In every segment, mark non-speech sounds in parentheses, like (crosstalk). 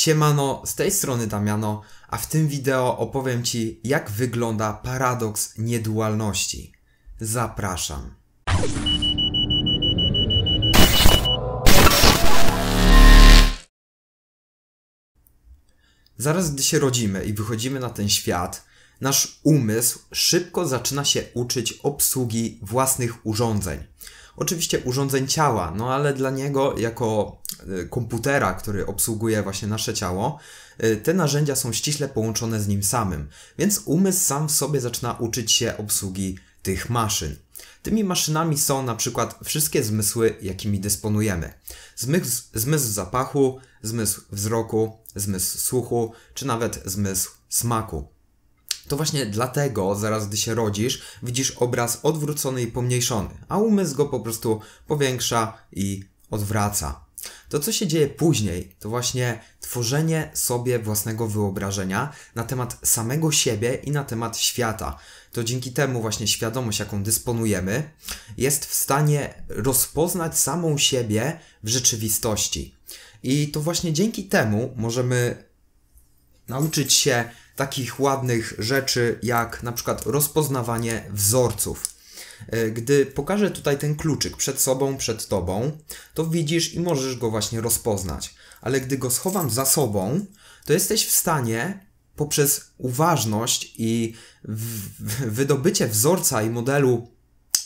Siemano, z tej strony Damiano, a w tym wideo opowiem Ci, jak wygląda paradoks niedualności. Zapraszam. Zaraz gdy się rodzimy i wychodzimy na ten świat, nasz umysł szybko zaczyna się uczyć obsługi własnych urządzeń. Oczywiście urządzeń ciała, no ale dla niego jako e, komputera, który obsługuje właśnie nasze ciało, e, te narzędzia są ściśle połączone z nim samym, więc umysł sam w sobie zaczyna uczyć się obsługi tych maszyn. Tymi maszynami są na przykład wszystkie zmysły, jakimi dysponujemy. Zmysł, zmysł zapachu, zmysł wzroku, zmysł słuchu, czy nawet zmysł smaku. To właśnie dlatego zaraz gdy się rodzisz, widzisz obraz odwrócony i pomniejszony, a umysł go po prostu powiększa i odwraca. To, co się dzieje później, to właśnie tworzenie sobie własnego wyobrażenia na temat samego siebie i na temat świata. To dzięki temu właśnie świadomość, jaką dysponujemy, jest w stanie rozpoznać samą siebie w rzeczywistości. I to właśnie dzięki temu możemy nauczyć się takich ładnych rzeczy jak na przykład rozpoznawanie wzorców. E, gdy pokażę tutaj ten kluczyk przed sobą, przed tobą, to widzisz i możesz go właśnie rozpoznać. Ale gdy go schowam za sobą, to jesteś w stanie poprzez uważność i wydobycie wzorca i modelu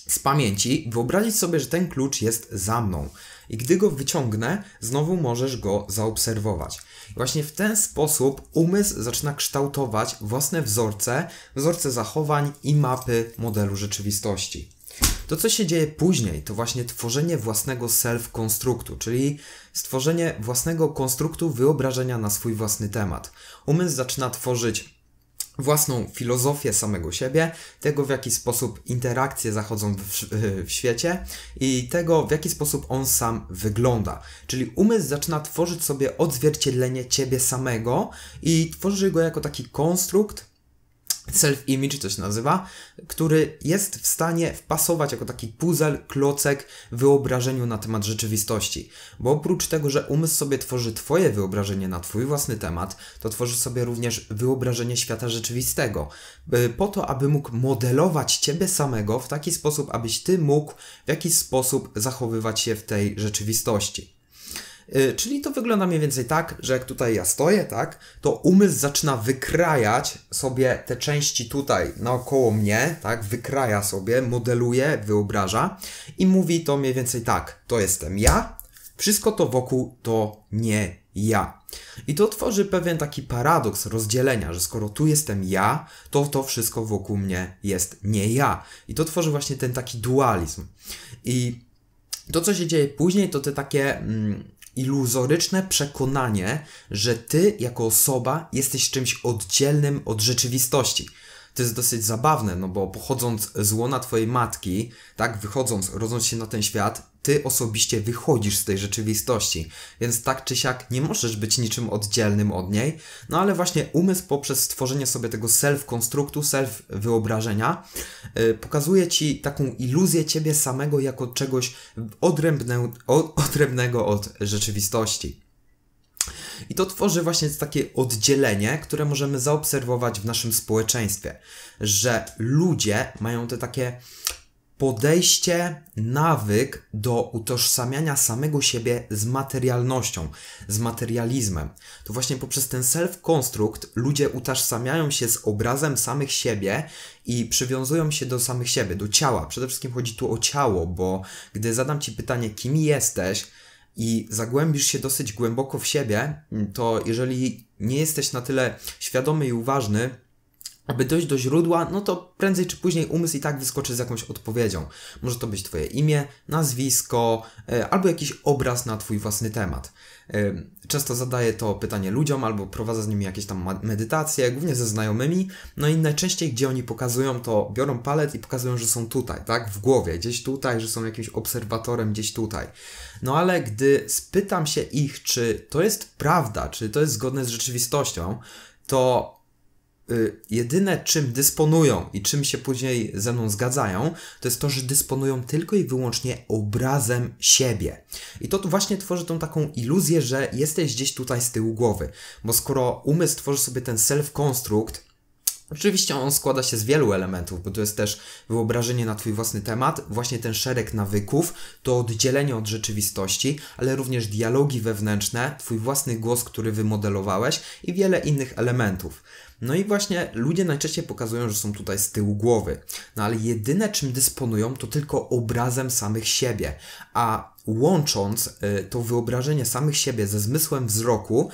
z pamięci, wyobrazić sobie, że ten klucz jest za mną. I gdy go wyciągnę, znowu możesz go zaobserwować. Właśnie w ten sposób umysł zaczyna kształtować własne wzorce, wzorce zachowań i mapy modelu rzeczywistości. To, co się dzieje później, to właśnie tworzenie własnego self-konstruktu, czyli stworzenie własnego konstruktu wyobrażenia na swój własny temat. Umysł zaczyna tworzyć własną filozofię samego siebie, tego w jaki sposób interakcje zachodzą w, w, świecie i tego w jaki sposób on sam wygląda. Czyli umysł zaczyna tworzyć sobie odzwierciedlenie ciebie samego i tworzy go jako taki konstrukt, self-image to się nazywa, który jest w stanie wpasować jako taki puzzle, klocek wyobrażeniu na temat rzeczywistości. Bo oprócz tego, że umysł sobie tworzy Twoje wyobrażenie na Twój własny temat, to tworzy sobie również wyobrażenie świata rzeczywistego. Y, po to, aby mógł modelować Ciebie samego w taki sposób, abyś Ty mógł w jakiś sposób zachowywać się w tej rzeczywistości. Y, czyli to wygląda mniej więcej tak, że jak tutaj ja stoję, tak, to umysł zaczyna wykrajać sobie te części tutaj naokoło mnie, tak, wykraja sobie, modeluje, wyobraża i mówi to mniej więcej tak, to jestem ja, wszystko to wokół to nie ja. I to tworzy pewien taki paradoks rozdzielenia, że skoro tu jestem ja, to to wszystko wokół mnie jest nie ja. I to tworzy właśnie ten taki dualizm. I to, co się dzieje później, to te takie. Mm, iluzoryczne przekonanie, że ty jako osoba jesteś czymś oddzielnym od rzeczywistości. To jest dosyć zabawne, no bo pochodząc z łona twojej matki, tak, wychodząc, rodząc się na ten świat, ty osobiście wychodzisz z tej rzeczywistości, więc tak czy siak nie możesz być niczym oddzielnym od niej, no ale właśnie umysł poprzez stworzenie sobie tego self-konstruktu, self-wyobrażenia yy, pokazuje ci taką iluzję ciebie samego jako czegoś odrębne, od, odrębnego od rzeczywistości. I to tworzy właśnie takie oddzielenie, które możemy zaobserwować w naszym społeczeństwie, że ludzie mają te takie podejście, nawyk do utożsamiania samego siebie z materialnością, z materializmem. To właśnie poprzez ten self-construct ludzie utożsamiają się z obrazem samych siebie i przywiązują się do samych siebie, do ciała. Przede wszystkim chodzi tu o ciało, bo gdy zadam Ci pytanie, kim jesteś, i zagłębisz się dosyć głęboko w siebie, to jeżeli nie jesteś na tyle świadomy i uważny, aby dojść do źródła, no to prędzej czy później umysł i tak wyskoczy z jakąś odpowiedzią. Może to być Twoje imię, nazwisko e, albo jakiś obraz na Twój własny temat. E, często zadaję to pytanie ludziom albo prowadzę z nimi jakieś tam medytacje, głównie ze znajomymi. No i najczęściej, gdzie oni pokazują, to biorą palet i pokazują, że są tutaj, tak? W głowie, gdzieś tutaj, że są jakimś obserwatorem, gdzieś tutaj. No ale gdy spytam się ich, czy to jest prawda, czy to jest zgodne z rzeczywistością, to Y, jedyne czym dysponują i czym się później ze mną zgadzają, to jest to, że dysponują tylko i wyłącznie obrazem siebie. I to właśnie tworzy tą taką iluzję, że jesteś gdzieś tutaj z tyłu głowy, bo skoro umysł tworzy sobie ten self-construct, Oczywiście on składa się z wielu elementów, bo to jest też wyobrażenie na Twój własny temat, właśnie ten szereg nawyków, to oddzielenie od rzeczywistości, ale również dialogi wewnętrzne, Twój własny głos, który wymodelowałeś i wiele innych elementów. No i właśnie ludzie najczęściej pokazują, że są tutaj z tyłu głowy. No ale jedyne czym dysponują to tylko obrazem samych siebie, a łącząc y, to wyobrażenie samych siebie ze zmysłem wzroku,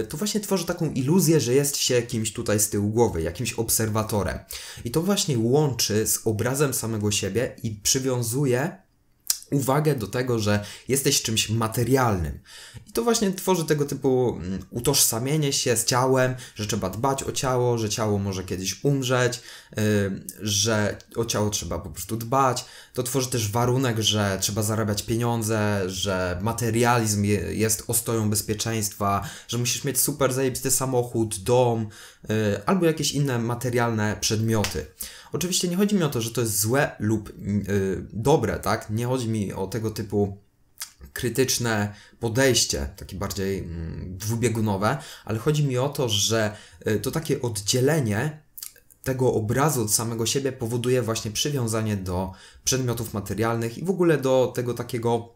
y, to właśnie tworzy taką iluzję, że jest się kimś tutaj z tyłu głowy, jakimś obserwatorem. I to właśnie łączy z obrazem samego siebie i przywiązuje uwagę do tego, że jesteś czymś materialnym. I to właśnie tworzy tego typu mm, utożsamienie się z ciałem, że trzeba dbać o ciało, że ciało może kiedyś umrzeć, yy, że o ciało trzeba po prostu dbać. To tworzy też warunek, że trzeba zarabiać pieniądze, że materializm je, jest ostoją bezpieczeństwa, że musisz mieć super zajebisty samochód, dom yy, albo jakieś inne materialne przedmioty. Oczywiście nie chodzi mi o to, że to jest złe lub yy, dobre, tak? Nie chodzi mi o tego typu krytyczne podejście, takie bardziej mm, dwubiegunowe, ale chodzi mi o to, że y, to takie oddzielenie tego obrazu od samego siebie powoduje właśnie przywiązanie do przedmiotów materialnych i w ogóle do tego takiego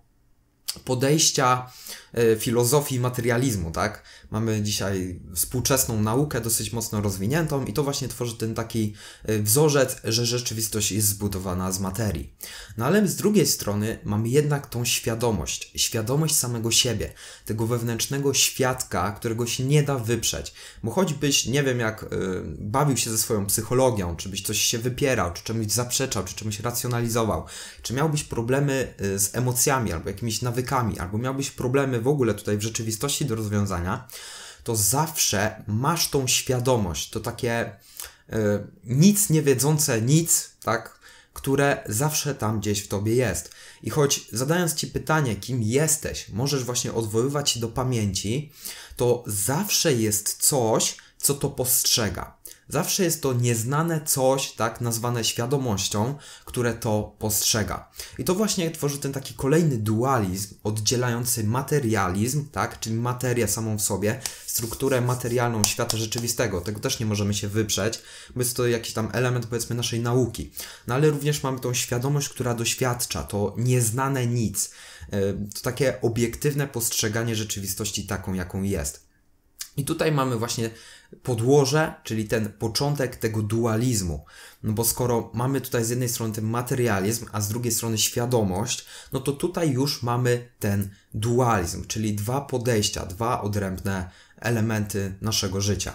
podejścia E, filozofii materializmu, tak? Mamy dzisiaj współczesną naukę dosyć mocno rozwiniętą i to właśnie tworzy ten taki e, wzorzec, że rzeczywistość jest zbudowana z materii. No ale z drugiej strony mamy jednak tą świadomość, świadomość samego siebie, tego wewnętrznego świadka, którego się nie da wyprzeć. Bo choćbyś, nie wiem, jak e, bawił się ze swoją psychologią, czy byś coś się wypierał, czy czemuś zaprzeczał, czy czemuś racjonalizował, czy miałbyś problemy z emocjami, albo jakimiś nawykami, albo miałbyś problemy w ogóle tutaj w rzeczywistości do rozwiązania, to zawsze masz tą świadomość, to takie y, nic nie wiedzące nic, tak, które zawsze tam gdzieś w tobie jest. I choć zadając ci pytanie, kim jesteś, możesz właśnie odwoływać się do pamięci, to zawsze jest coś, co to postrzega. Zawsze jest to nieznane coś, tak nazwane świadomością, które to postrzega. I to właśnie tworzy ten taki kolejny dualizm, oddzielający materializm, tak, czyli materia samą w sobie, strukturę materialną świata rzeczywistego. Tego też nie możemy się wyprzeć, bo jest to jakiś tam element, powiedzmy, naszej nauki. No ale również mamy tą świadomość, która doświadcza, to nieznane nic. E, to takie obiektywne postrzeganie rzeczywistości taką, jaką jest. I tutaj mamy właśnie podłoże, czyli ten początek tego dualizmu. No bo skoro mamy tutaj z jednej strony ten materializm, a z drugiej strony świadomość, no to tutaj już mamy ten dualizm, czyli dwa podejścia, dwa odrębne elementy naszego życia.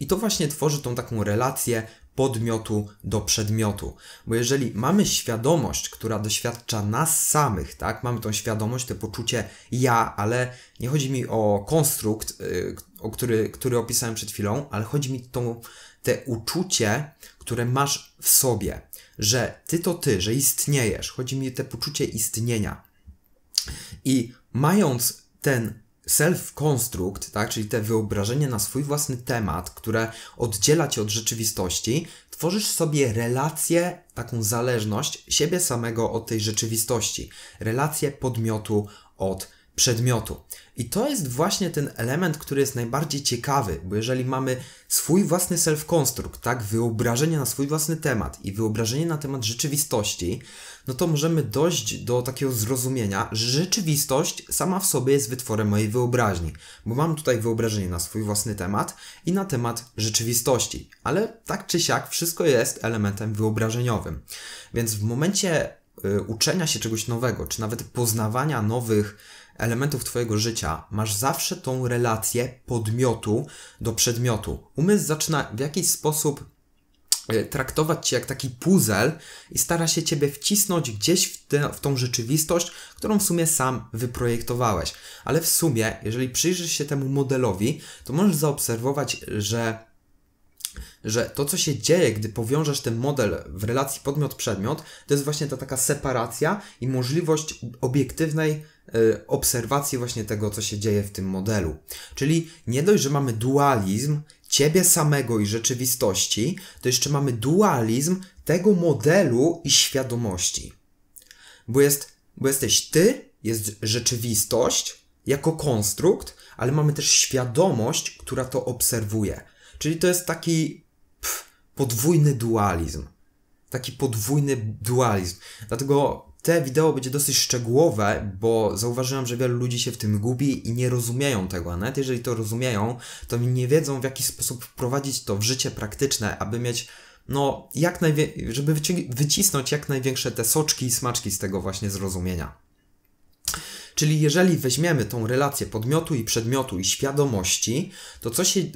I to właśnie tworzy tą taką relację podmiotu do przedmiotu. Bo jeżeli mamy świadomość, która doświadcza nas samych, tak, mamy tą świadomość, to poczucie ja, ale nie chodzi mi o konstrukt, y, o który, który opisałem przed chwilą, ale chodzi mi to te uczucie, które masz w sobie, że ty to ty, że istniejesz. Chodzi mi o te poczucie istnienia. I mając ten self-construct, tak, czyli te wyobrażenie na swój własny temat, które oddziela cię od rzeczywistości, tworzysz sobie relację, taką zależność siebie samego od tej rzeczywistości, relację podmiotu od przedmiotu. I to jest właśnie ten element, który jest najbardziej ciekawy, bo jeżeli mamy swój własny self-construct, tak, wyobrażenie na swój własny temat i wyobrażenie na temat rzeczywistości, no to możemy dojść do takiego zrozumienia, że rzeczywistość sama w sobie jest wytworem mojej wyobraźni, bo mam tutaj wyobrażenie na swój własny temat i na temat rzeczywistości, ale tak czy siak wszystko jest elementem wyobrażeniowym. Więc w momencie y, uczenia się czegoś nowego, czy nawet poznawania nowych, elementów Twojego życia, masz zawsze tą relację podmiotu do przedmiotu. Umysł zaczyna w jakiś sposób e, traktować cię jak taki puzzle i stara się ciebie wcisnąć gdzieś w, te, w, tą rzeczywistość, którą w sumie sam wyprojektowałeś. Ale w sumie, jeżeli przyjrzysz się temu modelowi, to możesz zaobserwować, że że to, co się dzieje, gdy powiążesz ten model w relacji podmiot-przedmiot, to jest właśnie ta taka separacja i możliwość obiektywnej E, obserwacji właśnie tego, co się dzieje w tym modelu. Czyli nie dość, że mamy dualizm ciebie samego i rzeczywistości, to jeszcze mamy dualizm tego modelu i świadomości. Bo, jest, bo jesteś ty, jest rzeczywistość jako konstrukt, ale mamy też świadomość, która to obserwuje. Czyli to jest taki pff, podwójny dualizm. Taki podwójny dualizm. Dlatego te wideo będzie dosyć szczegółowe, bo zauważyłem, że wielu ludzi się w tym gubi i nie rozumieją tego. a Nawet jeżeli to rozumieją, to nie wiedzą w jaki sposób wprowadzić to w życie praktyczne, aby mieć no, jak najwie- żeby wycisnąć jak największe te soczki i smaczki z tego właśnie zrozumienia. Czyli jeżeli weźmiemy tą relację podmiotu i przedmiotu i świadomości, to, co się, y,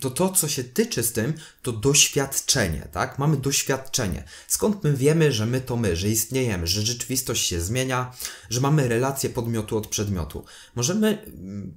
to to, co się tyczy z tym, to doświadczenie, tak? Mamy doświadczenie. Skąd my wiemy, że my to my, że istniejemy, że rzeczywistość się zmienia, że mamy relację podmiotu od przedmiotu? Możemy mm,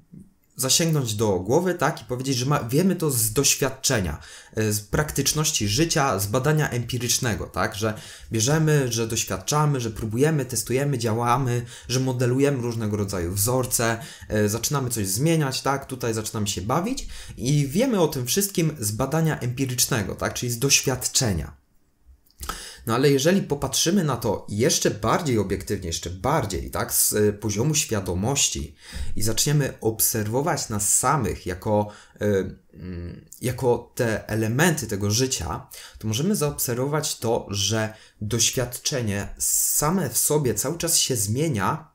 zasięgnąć do głowy, tak, i powiedzieć, że ma, wiemy to z doświadczenia, e, z praktyczności życia, z badania empirycznego, tak, że bierzemy, że doświadczamy, że próbujemy, testujemy, działamy, że modelujemy różnego rodzaju wzorce, e, zaczynamy coś zmieniać, tak, tutaj zaczynamy się bawić i wiemy o tym wszystkim z badania empirycznego, tak, czyli z doświadczenia. No ale jeżeli popatrzymy na to jeszcze bardziej obiektywnie, jeszcze bardziej, tak, z e, poziomu świadomości i zaczniemy obserwować nas samych jako, e, mm, jako te elementy tego życia, to możemy zaobserwować to, że doświadczenie same w sobie cały czas się zmienia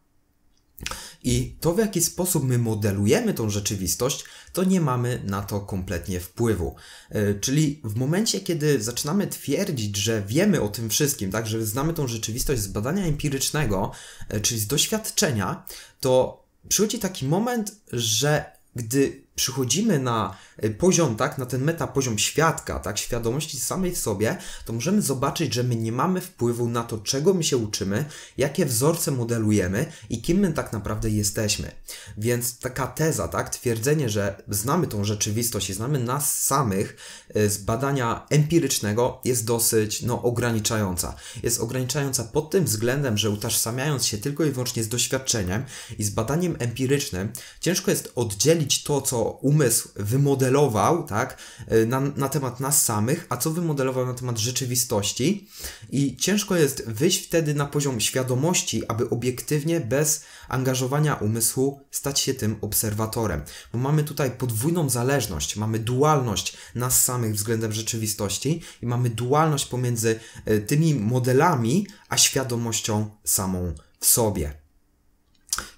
i to, w jaki sposób my modelujemy tą rzeczywistość, to nie mamy na to kompletnie wpływu. E, czyli w momencie, kiedy zaczynamy twierdzić, że wiemy o tym wszystkim, tak, że znamy tą rzeczywistość z badania empirycznego, e, czyli z doświadczenia, to przychodzi taki moment, że gdy przychodzimy na e, poziom, tak, na ten metapoziom świadka, tak, świadomości samej w sobie, to możemy zobaczyć, że my nie mamy wpływu na to, czego my się uczymy, jakie wzorce modelujemy i kim my tak naprawdę jesteśmy. Więc taka teza, tak, twierdzenie, że znamy tą rzeczywistość i znamy nas samych e, z badania empirycznego jest dosyć, no, ograniczająca. Jest ograniczająca pod tym względem, że utażsamiając się tylko i wyłącznie z doświadczeniem i z badaniem empirycznym, ciężko jest oddzielić to, co umysł wymodelował, tak, e, na, na temat nas samych, a co wymodelował na temat rzeczywistości. I ciężko jest wyjść wtedy na poziom świadomości, aby obiektywnie, bez angażowania umysłu, stać się tym obserwatorem. Bo mamy tutaj podwójną zależność, mamy dualność nas samych względem rzeczywistości i mamy dualność pomiędzy e, tymi modelami, a świadomością samą w sobie.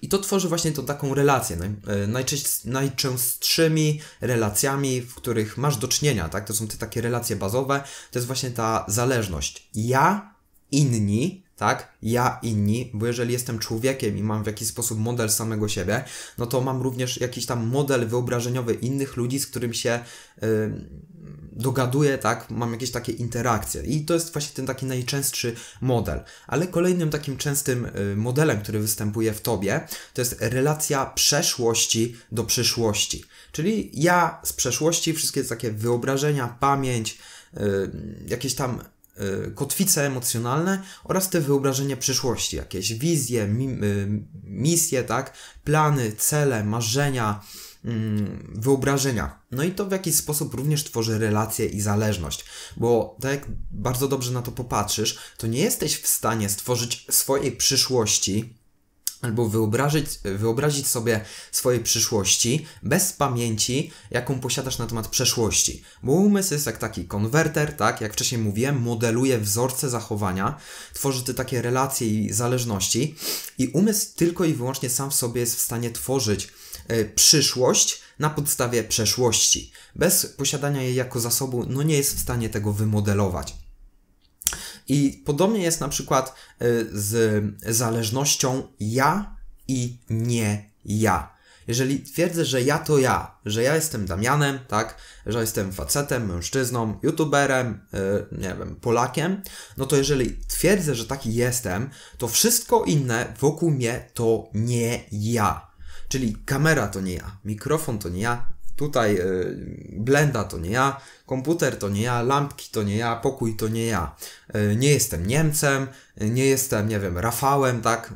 I to tworzy właśnie tą taką relację. E, najczęstszymi relacjami, w których masz do czynienia, tak? To są te takie relacje bazowe, to jest właśnie ta zależność. Ja, inni, tak? Ja, inni, bo jeżeli jestem człowiekiem i mam w jakiś sposób model samego siebie, no to mam również jakiś tam model wyobrażeniowy innych ludzi, z którym się yy, dogaduję, tak? Mam jakieś takie interakcje. I to jest właśnie ten taki najczęstszy model. Ale kolejnym takim częstym yy, modelem, który występuje w tobie, to jest relacja przeszłości do przyszłości. Czyli ja z przeszłości, wszystkie takie wyobrażenia, pamięć, yy, jakieś tam Y, kotwice emocjonalne oraz te wyobrażenia przyszłości, jakieś wizje, mi, y, misje, tak, plany, cele, marzenia, mm, wyobrażenia. No i to w jakiś sposób również tworzy relacje i zależność, bo tak jak bardzo dobrze na to popatrzysz, to nie jesteś w stanie stworzyć swojej przyszłości, albo wyobrazić, wyobrazić sobie swojej przyszłości bez pamięci, jaką posiadasz na temat przeszłości. Bo umysł jest jak taki konwerter, tak? Jak wcześniej mówiłem, modeluje wzorce zachowania, tworzy te takie relacje i zależności i umysł tylko i wyłącznie sam w sobie jest w stanie tworzyć y, przyszłość na podstawie przeszłości. Bez posiadania jej jako zasobu, no nie jest w stanie tego wymodelować. I podobnie jest na przykład y, z zależnością ja i nie ja. Jeżeli twierdzę, że ja to ja, że ja jestem Damianem, tak, że jestem facetem, mężczyzną, youtuberem, yy, nie wiem, Polakiem, no to jeżeli twierdzę, że taki jestem, to wszystko inne wokół mnie to nie ja. Czyli kamera to nie ja, mikrofon to nie ja, Tutaj y, blenda to nie ja, komputer to nie ja, lampki to nie ja, pokój to nie ja. Y, nie jestem Niemcem, y, nie jestem, nie wiem, Rafałem, tak?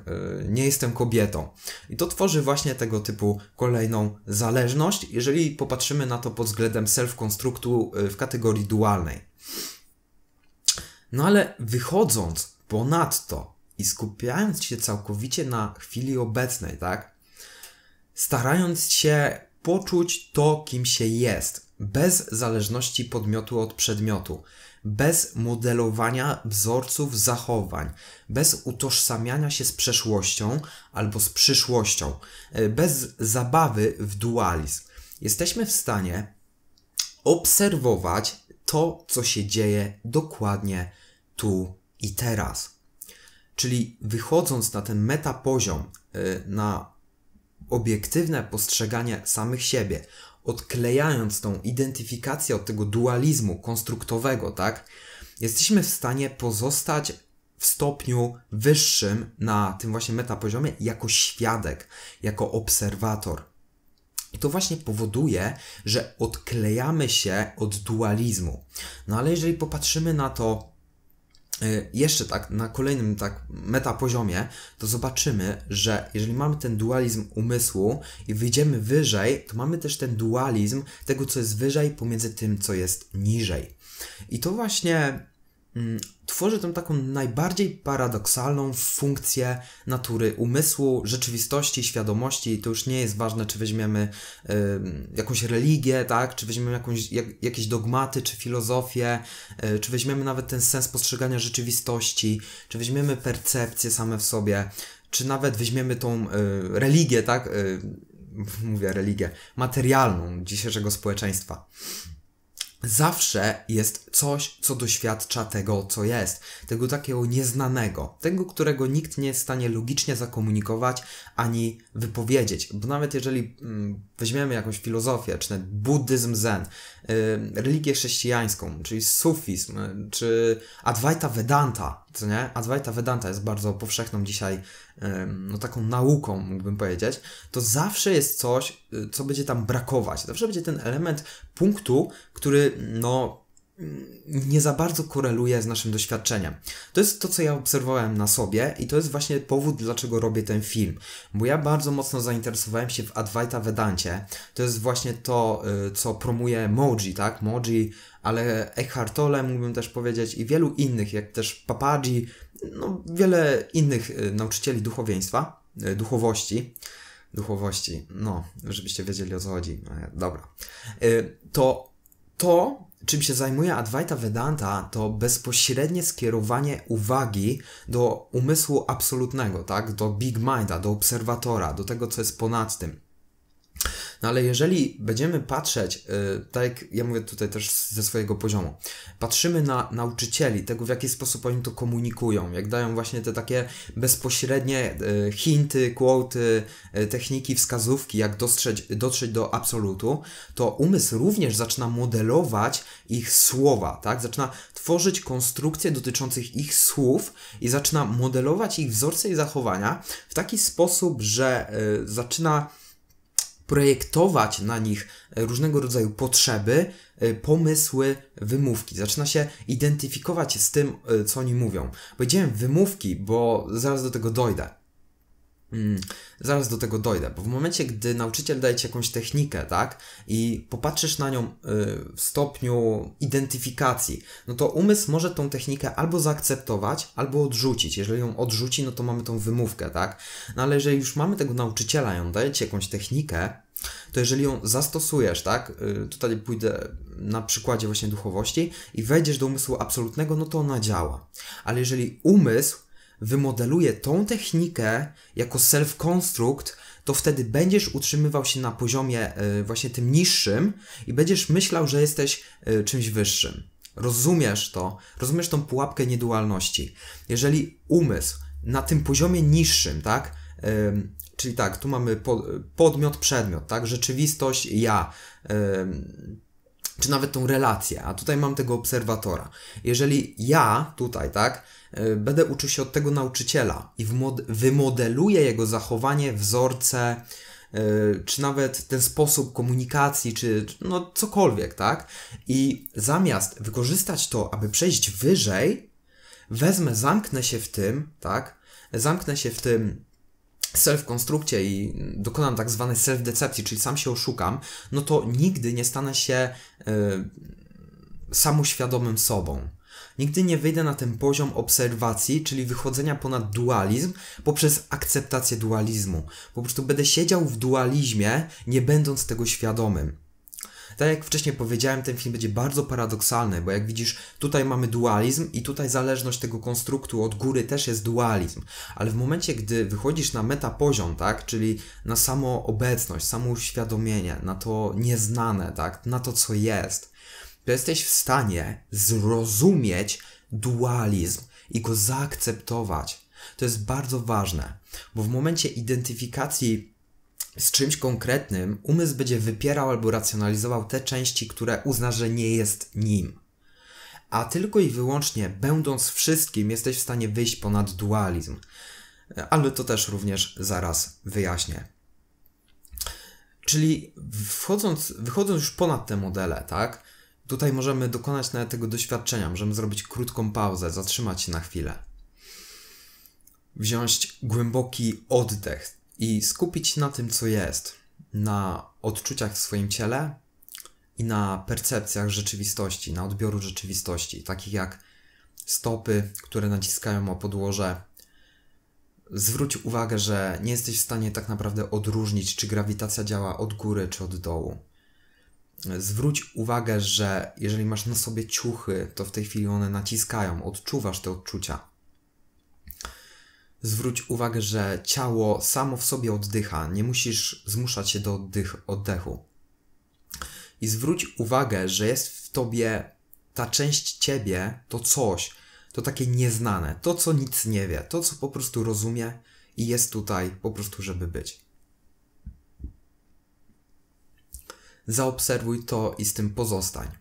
Nie jestem kobietą. I to tworzy właśnie tego typu kolejną zależność, jeżeli popatrzymy na to pod względem self-konstruktu w kategorii dualnej. No ale wychodząc ponadto i skupiając się całkowicie na chwili obecnej, tak? Starając się poczuć to, kim się jest, bez zależności podmiotu od przedmiotu, bez modelowania wzorców zachowań, bez utożsamiania się z przeszłością albo z przyszłością, e, bez zabawy w dualizm. Jesteśmy w stanie obserwować to, co się dzieje dokładnie tu i teraz. Czyli wychodząc na ten metapoziom, e, na obiektywne postrzeganie samych siebie, odklejając tą identyfikację od tego dualizmu konstruktowego, tak, jesteśmy w stanie pozostać w stopniu wyższym na tym właśnie metapoziomie jako świadek, jako obserwator. I to właśnie powoduje, że odklejamy się od dualizmu. No ale jeżeli popatrzymy na to Y, jeszcze tak na kolejnym tak metapoziomie, to zobaczymy, że jeżeli mamy ten dualizm umysłu i wyjdziemy wyżej, to mamy też ten dualizm tego, co jest wyżej pomiędzy tym, co jest niżej. I to właśnie Mm, tworzy tam taką najbardziej paradoksalną funkcję natury umysłu, rzeczywistości, świadomości. To już nie jest ważne, czy weźmiemy y, jakąś religię, tak? czy weźmiemy jakąś, jak, jakieś dogmaty, czy filozofię, y, czy weźmiemy nawet ten sens postrzegania rzeczywistości, czy weźmiemy percepcje same w sobie, czy nawet weźmiemy tą y, religię, tak? E, (laughs) mówię religię, materialną dzisiejszego społeczeństwa. Zawsze jest coś, co doświadcza tego, co jest, tego takiego nieznanego, tego, którego nikt nie jest w stanie logicznie zakomunikować ani wypowiedzieć. Bo nawet jeżeli mm, weźmiemy jakąś filozofię, czy nawet buddyzm zen, Y, religię chrześcijańską, czyli sufizm, y, czy Advaita Vedanta, co nie? Advaita Vedanta jest bardzo powszechną dzisiaj, y, no taką nauką, mógłbym powiedzieć, to zawsze jest coś, co będzie tam brakować. Zawsze będzie ten element punktu, który, no, Mm, nie za bardzo koreluje z naszym doświadczeniem. To jest to, co ja obserwowałem na sobie i to jest właśnie powód, dlaczego robię ten film. Bo ja bardzo mocno zainteresowałem się w Advaita Vedancie. To jest właśnie to, y, co promuje Moji, tak? Moji, ale Eckhart Tolle mógłbym też powiedzieć i wielu innych, jak też Papaji, no wiele innych y, nauczycieli duchowieństwa, y, duchowości duchowości, no, żebyście wiedzieli o co chodzi, no, dobra, to to czym się zajmuje Advaita Vedanta, to bezpośrednie skierowanie uwagi do umysłu absolutnego, tak? Do big minda, do obserwatora, do tego, co jest ponad tym. No ale jeżeli będziemy patrzeć, y, tak jak ja mówię tutaj też ze swojego poziomu, patrzymy na nauczycieli, tego w jaki sposób oni to komunikują, jak dają właśnie te takie bezpośrednie y, hinty, quoty, y, techniki, wskazówki, jak dostrzeć, dotrzeć do absolutu, to umysł również zaczyna modelować ich słowa, tak? Zaczyna tworzyć konstrukcje dotyczących ich słów i zaczyna modelować ich wzorce i zachowania w taki sposób, że zaczyna projektować na nich e, różnego rodzaju potrzeby, e, pomysły, wymówki. Zaczyna się identyfikować z tym, e, co oni mówią. Powiedziałem wymówki, bo zaraz do tego dojdę. Mm. zaraz do tego dojdę, bo w momencie, gdy nauczyciel daje ci jakąś technikę, tak, i popatrzysz na nią y, w stopniu identyfikacji, no to umysł może tą technikę albo zaakceptować, albo odrzucić. Jeżeli ją odrzuci, no to mamy tą wymówkę, tak. No ale jeżeli już mamy tego nauczyciela, ją daje ci jakąś technikę, to jeżeli ją zastosujesz, tak, y, tutaj pójdę na przykładzie właśnie duchowości i wejdziesz do umysłu absolutnego, no to ona działa. Ale jeżeli umysł wymodeluje tą technikę jako self-construct, to wtedy będziesz utrzymywał się na poziomie e, właśnie tym niższym i będziesz myślał, że jesteś e, czymś wyższym. Rozumiesz to, rozumiesz tą pułapkę niedualności. Jeżeli umysł na tym poziomie niższym, tak, czyli tak, tu mamy podmiot, przedmiot, tak, rzeczywistość, ja, czy nawet tą relację, a tutaj mam tego obserwatora. Jeżeli ja tutaj, tak, E, będę uczył się od tego nauczyciela i wymodeluję jego zachowanie, wzorce, e, czy nawet ten sposób komunikacji, czy no cokolwiek, tak? I zamiast wykorzystać to, aby przejść wyżej, wezmę, zamknę się w tym, tak? Zamknę się w tym self-konstrukcie i dokonam tak zwanej self-decepcji, czyli sam się oszukam, no to nigdy nie stanę się y, samoświadomym sobą. Nigdy nie wyjdę na ten poziom obserwacji, czyli wychodzenia ponad dualizm poprzez akceptację dualizmu. Po prostu będę siedział w dualizmie, nie będąc tego świadomym. Tak jak wcześniej powiedziałem, ten film będzie bardzo paradoksalny, bo jak widzisz, tutaj mamy dualizm i tutaj zależność tego konstruktu od góry też jest dualizm. Ale w momencie, gdy wychodzisz na metapoziom, tak, czyli na samo obecność, samo uświadomienie, na to nieznane, tak, na to co jest, to jesteś w stanie zrozumieć dualizm i go zaakceptować. To jest bardzo ważne, bo w momencie identyfikacji z czymś konkretnym umysł będzie wypierał albo racjonalizował te części, które uzna, że nie jest nim. A tylko i wyłącznie będąc wszystkim jesteś w stanie wyjść ponad dualizm. Ale to też również zaraz wyjaśnię. Czyli wchodząc, wychodząc już ponad te modele, tak, Tutaj możemy dokonać nawet tego doświadczenia, możemy zrobić krótką pauzę, zatrzymać się na chwilę, wziąć głęboki oddech i skupić się na tym, co jest, na odczuciach w swoim ciele i na percepcjach rzeczywistości, na odbioru rzeczywistości, takich jak stopy, które naciskają o podłoże. Zwróć uwagę, że nie jesteś w stanie tak naprawdę odróżnić, czy grawitacja działa od góry, czy od dołu zwróć uwagę, że jeżeli masz na sobie ciuchy, to w tej chwili one naciskają, odczuwasz te odczucia. Zwróć uwagę, że ciało samo w sobie oddycha, nie musisz zmuszać się do oddych, oddechu. I zwróć uwagę, że jest w tobie ta część ciebie, to coś, to takie nieznane, to co nic nie wie, to co po prostu rozumie i jest tutaj po prostu, żeby być. Zaobserwuj to i z tym pozostań.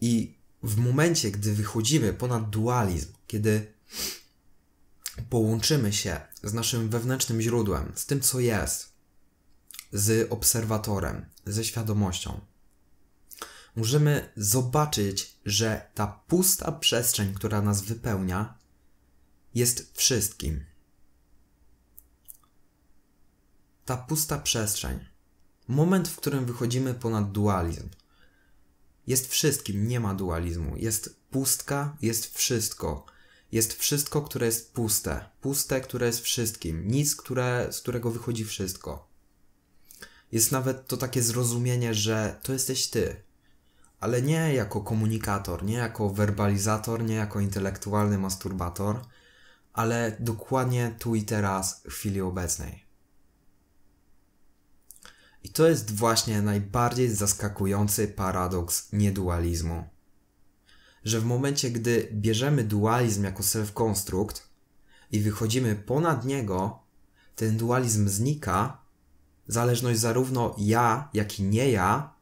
I w momencie, gdy wychodzimy ponad dualizm, kiedy połączymy się z naszym wewnętrznym źródłem, z tym, co jest, z obserwatorem, ze świadomością, możemy zobaczyć, że ta pusta przestrzeń, która nas wypełnia, jest wszystkim. ta pusta przestrzeń, moment, w którym wychodzimy ponad dualizm. Jest wszystkim, nie ma dualizmu. Jest pustka, jest wszystko. Jest wszystko, które jest puste. Puste, które jest wszystkim. Nic, które, z którego wychodzi wszystko. Jest nawet to takie zrozumienie, że to jesteś ty. Ale nie jako komunikator, nie jako werbalizator, nie jako intelektualny masturbator, ale dokładnie tu i teraz, w chwili obecnej. I to jest właśnie najbardziej zaskakujący paradoks niedualizmu. Że w momencie, gdy bierzemy dualizm jako self-construct i wychodzimy ponad niego, ten dualizm znika, zależność zarówno ja, jak i nie ja,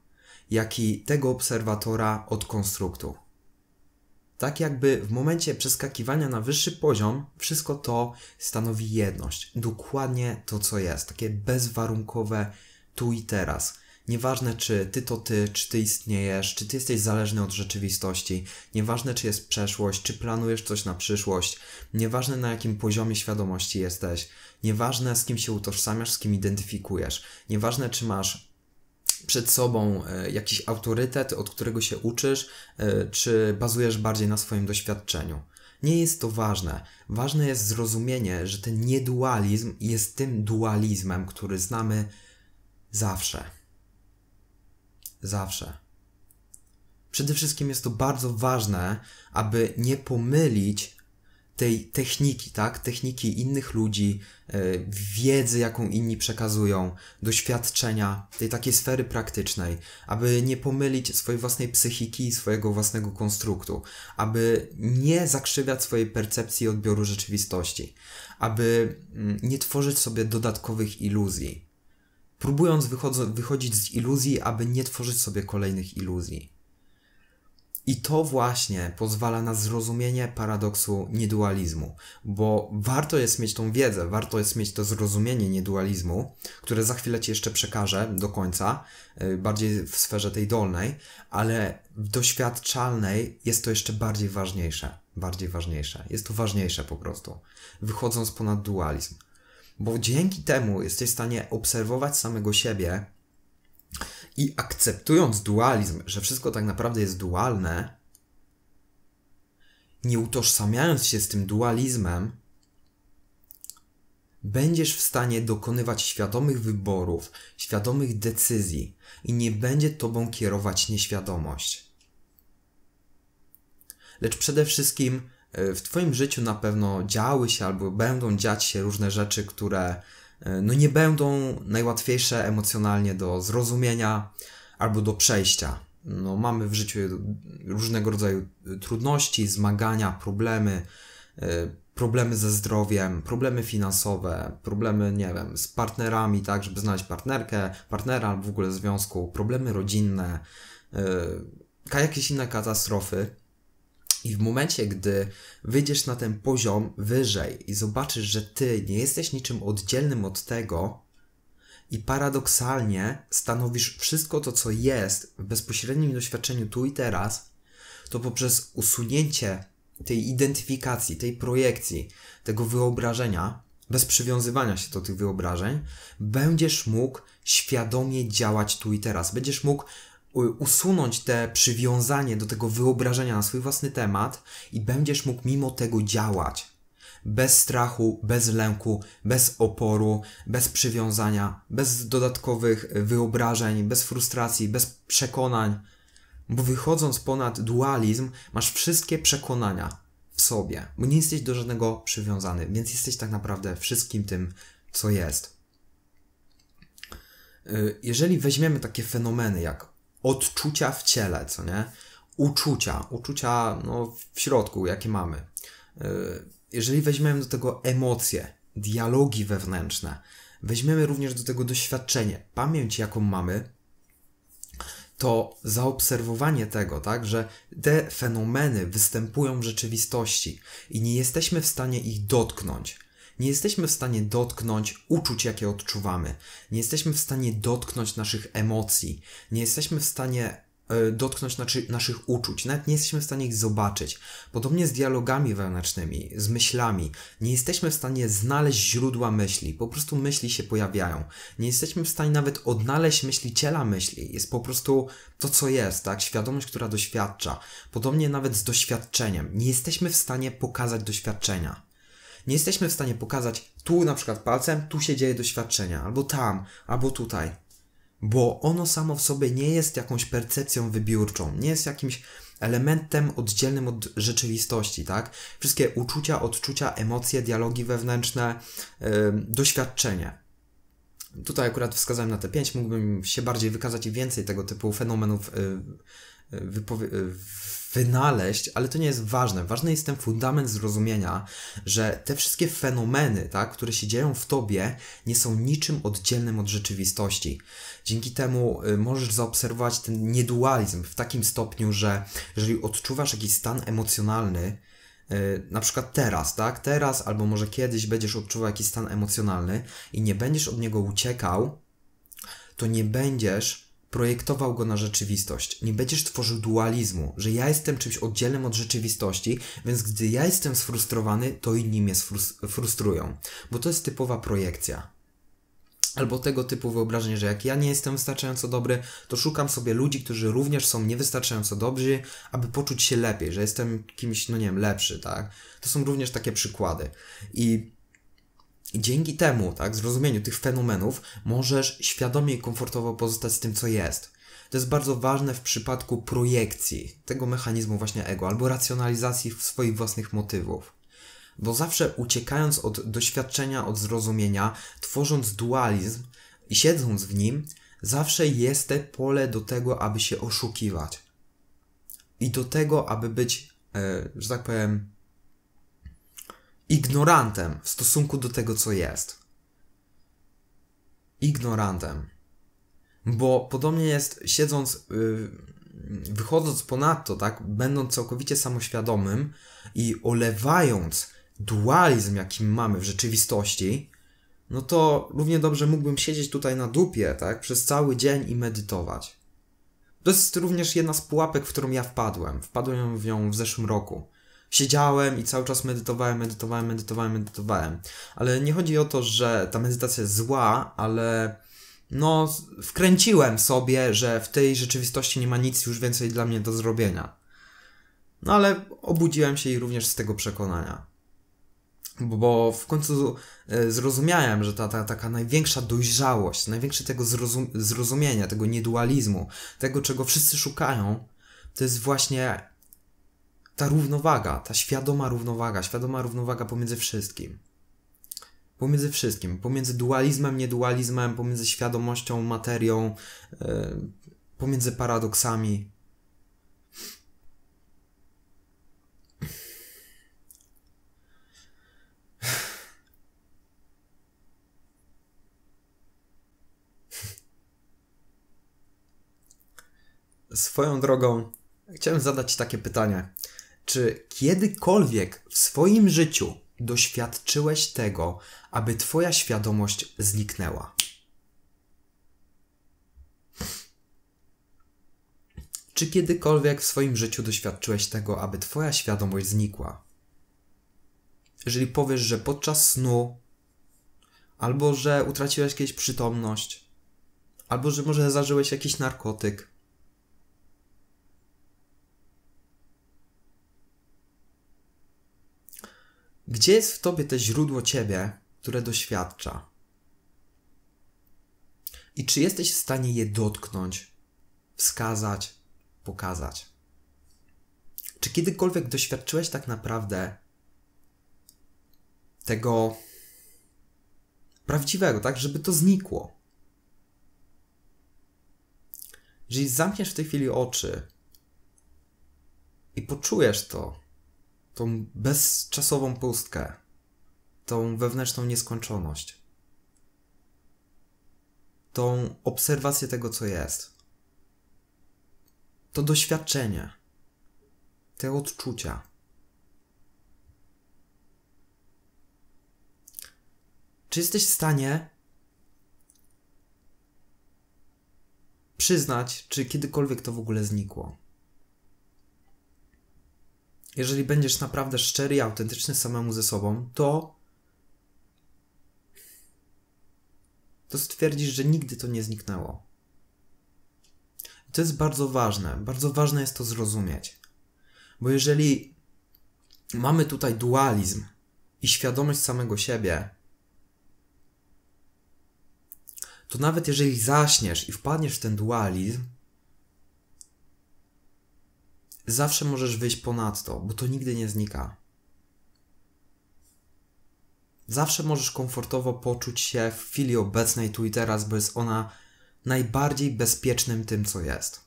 jak i tego obserwatora od konstruktu. Tak jakby w momencie przeskakiwania na wyższy poziom, wszystko to stanowi jedność, dokładnie to, co jest, takie bezwarunkowe tu i teraz. Nieważne, czy ty to ty, czy ty istniejesz, czy ty jesteś zależny od rzeczywistości, nieważne, czy jest przeszłość, czy planujesz coś na przyszłość, nieważne na jakim poziomie świadomości jesteś, nieważne z kim się utożsamiasz, z kim identyfikujesz, nieważne, czy masz przed sobą e, jakiś autorytet, od którego się uczysz, e, czy bazujesz bardziej na swoim doświadczeniu. Nie jest to ważne. Ważne jest zrozumienie, że ten niedualizm jest tym dualizmem, który znamy Zawsze. Zawsze. Przede wszystkim jest to bardzo ważne, aby nie pomylić tej techniki, tak? Techniki innych ludzi, yy, wiedzy, jaką inni przekazują, doświadczenia, tej takiej sfery praktycznej, aby nie pomylić swojej własnej psychiki i swojego własnego konstruktu, aby nie zakrzywiać swojej percepcji i odbioru rzeczywistości, aby mm, nie tworzyć sobie dodatkowych iluzji próbując wychodzić z iluzji, aby nie tworzyć sobie kolejnych iluzji. I to właśnie pozwala na zrozumienie paradoksu niedualizmu, bo warto jest mieć tą wiedzę, warto jest mieć to zrozumienie niedualizmu, które za chwilę Ci jeszcze przekażę do końca, y, bardziej w sferze tej dolnej, ale w doświadczalnej jest to jeszcze bardziej ważniejsze, bardziej ważniejsze, jest to ważniejsze po prostu, wychodząc ponad dualizm bo dzięki temu jesteś w stanie obserwować samego siebie i akceptując dualizm, że wszystko tak naprawdę jest dualne, nie utożsamiając się z tym dualizmem, będziesz w stanie dokonywać świadomych wyborów, świadomych decyzji i nie będzie tobą kierować nieświadomość. Lecz przede wszystkim E, w Twoim życiu na pewno działy się albo będą dziać się różne rzeczy, które e, no nie będą najłatwiejsze emocjonalnie do zrozumienia albo do przejścia. No, mamy w życiu różnego rodzaju trudności, zmagania, problemy, e, problemy ze zdrowiem, problemy finansowe, problemy, nie wiem, z partnerami, tak, żeby znaleźć partnerkę, partnera albo w ogóle związku, problemy rodzinne, jakieś inne katastrofy. I w momencie, gdy wyjdziesz na ten poziom wyżej i zobaczysz, że ty nie jesteś niczym oddzielnym od tego, i paradoksalnie stanowisz wszystko to, co jest w bezpośrednim doświadczeniu tu i teraz, to poprzez usunięcie tej identyfikacji, tej projekcji, tego wyobrażenia, bez przywiązywania się do tych wyobrażeń, będziesz mógł świadomie działać tu i teraz. Będziesz mógł Y, usunąć te przywiązanie do tego wyobrażenia na swój własny temat i będziesz mógł mimo tego działać. Bez strachu, bez lęku, bez oporu, bez przywiązania, bez dodatkowych y, wyobrażeń, bez frustracji, bez przekonań. Bo wychodząc ponad dualizm, masz wszystkie przekonania w sobie, bo nie jesteś do żadnego przywiązany, więc jesteś tak naprawdę wszystkim tym, co jest y, jeżeli weźmiemy takie fenomeny jak odczucia w ciele, co nie? Uczucia, uczucia no, w środku, jakie mamy. Y, jeżeli weźmiemy do tego emocje, dialogi wewnętrzne, weźmiemy również do tego doświadczenie, pamięć, jaką mamy, to zaobserwowanie tego, tak, że te fenomeny występują w rzeczywistości i nie jesteśmy w stanie ich dotknąć, nie jesteśmy w stanie dotknąć uczuć, jakie odczuwamy. Nie jesteśmy w stanie dotknąć naszych emocji. Nie jesteśmy w stanie e, dotknąć naszy, naszych uczuć, nawet nie jesteśmy w stanie ich zobaczyć. Podobnie z dialogami wewnętrznymi, z myślami. Nie jesteśmy w stanie znaleźć źródła myśli, po prostu myśli się pojawiają. Nie jesteśmy w stanie nawet odnaleźć myśliciela myśli, jest po prostu to, co jest, tak? Świadomość, która doświadcza. Podobnie nawet z doświadczeniem. Nie jesteśmy w stanie pokazać doświadczenia nie jesteśmy w stanie pokazać tu na przykład palcem, tu się dzieje doświadczenia, albo tam, albo tutaj. Bo ono samo w sobie nie jest jakąś percepcją wybiórczą, nie jest jakimś elementem oddzielnym od rzeczywistości, tak? Wszystkie uczucia, odczucia, emocje, dialogi wewnętrzne, yy, doświadczenie. Tutaj akurat wskazałem na te pięć, mógłbym się bardziej wykazać i więcej tego typu fenomenów yy, yy, wynaleźć, ale to nie jest ważne. Ważny jest ten fundament zrozumienia, że te wszystkie fenomeny, tak, które się dzieją w tobie, nie są niczym oddzielnym od rzeczywistości. Dzięki temu y, możesz zaobserwować ten niedualizm w takim stopniu, że jeżeli odczuwasz jakiś stan emocjonalny, y, na przykład teraz, tak? Teraz albo może kiedyś będziesz odczuwał jakiś stan emocjonalny i nie będziesz od niego uciekał, to nie będziesz projektował go na rzeczywistość. Nie będziesz tworzył dualizmu, że ja jestem czymś oddzielnym od rzeczywistości, więc gdy ja jestem sfrustrowany, to inni mnie frustrują, bo to jest typowa projekcja. Albo tego typu wyobrażenie, że jak ja nie jestem wystarczająco dobry, to szukam sobie ludzi, którzy również są niewystarczająco dobrzy, aby poczuć się lepiej, że jestem kimś, no nie wiem, lepszy, tak? To są również takie przykłady. I i dzięki temu, tak, zrozumieniu tych fenomenów, możesz świadomie i komfortowo pozostać z tym, co jest. To jest bardzo ważne w przypadku projekcji tego mechanizmu właśnie ego albo racjonalizacji swoich własnych motywów. Bo zawsze uciekając od doświadczenia, od zrozumienia, tworząc dualizm i siedząc w nim, zawsze jest te pole do tego, aby się oszukiwać. I do tego, aby być, e, że tak powiem, ignorantem w stosunku do tego, co jest. Ignorantem. Bo podobnie jest siedząc, y, wychodząc ponadto, tak, będąc całkowicie samoświadomym i olewając dualizm, jaki mamy w rzeczywistości, no to równie dobrze mógłbym siedzieć tutaj na dupie, tak, przez cały dzień i medytować. To jest również jedna z pułapek, w którą ja wpadłem. Wpadłem w nią w zeszłym roku siedziałem i cały czas medytowałem, medytowałem, medytowałem, medytowałem. Ale nie chodzi o to, że ta medytacja jest zła, ale no, wkręciłem sobie, że w tej rzeczywistości nie ma nic już więcej dla mnie do zrobienia. No ale obudziłem się i również z tego przekonania. Bo w końcu e, zrozumiałem, że ta, ta taka największa dojrzałość, największe tego zrozum- zrozumienia, tego niedualizmu, tego czego wszyscy szukają, to jest właśnie ta równowaga, ta świadoma równowaga, świadoma równowaga pomiędzy wszystkim. Pomiędzy wszystkim, pomiędzy dualizmem, niedualizmem, pomiędzy świadomością, materią, e, pomiędzy paradoksami. Swoją drogą, chciałem zadać takie pytanie czy kiedykolwiek w swoim życiu doświadczyłeś tego, aby Twoja świadomość zniknęła? Czy kiedykolwiek w swoim życiu doświadczyłeś tego, aby Twoja świadomość znikła? Jeżeli powiesz, że podczas snu, albo że utraciłeś kiedyś przytomność, albo że może zażyłeś jakiś narkotyk, Gdzie jest w tobie to źródło ciebie, które doświadcza? I czy jesteś w stanie je dotknąć, wskazać, pokazać? Czy kiedykolwiek doświadczyłeś tak naprawdę tego prawdziwego, tak, żeby to znikło? Jeżeli zamkniesz w tej chwili oczy i poczujesz to, tą bezczasową pustkę, tą wewnętrzną nieskończoność, tą obserwację tego, co jest, to doświadczenie, te odczucia. Czy jesteś w stanie przyznać, czy kiedykolwiek to w ogóle znikło? jeżeli będziesz naprawdę szczery i autentyczny samemu ze sobą, to to stwierdzisz, że nigdy to nie zniknęło. I to jest bardzo ważne. Bardzo ważne jest to zrozumieć. Bo jeżeli mamy tutaj dualizm i świadomość samego siebie, to nawet jeżeli zaśniesz i wpadniesz w ten dualizm, zawsze możesz wyjść ponad to, bo to nigdy nie znika. Zawsze możesz komfortowo poczuć się w chwili obecnej tu i teraz, bo jest ona najbardziej bezpiecznym tym, co jest.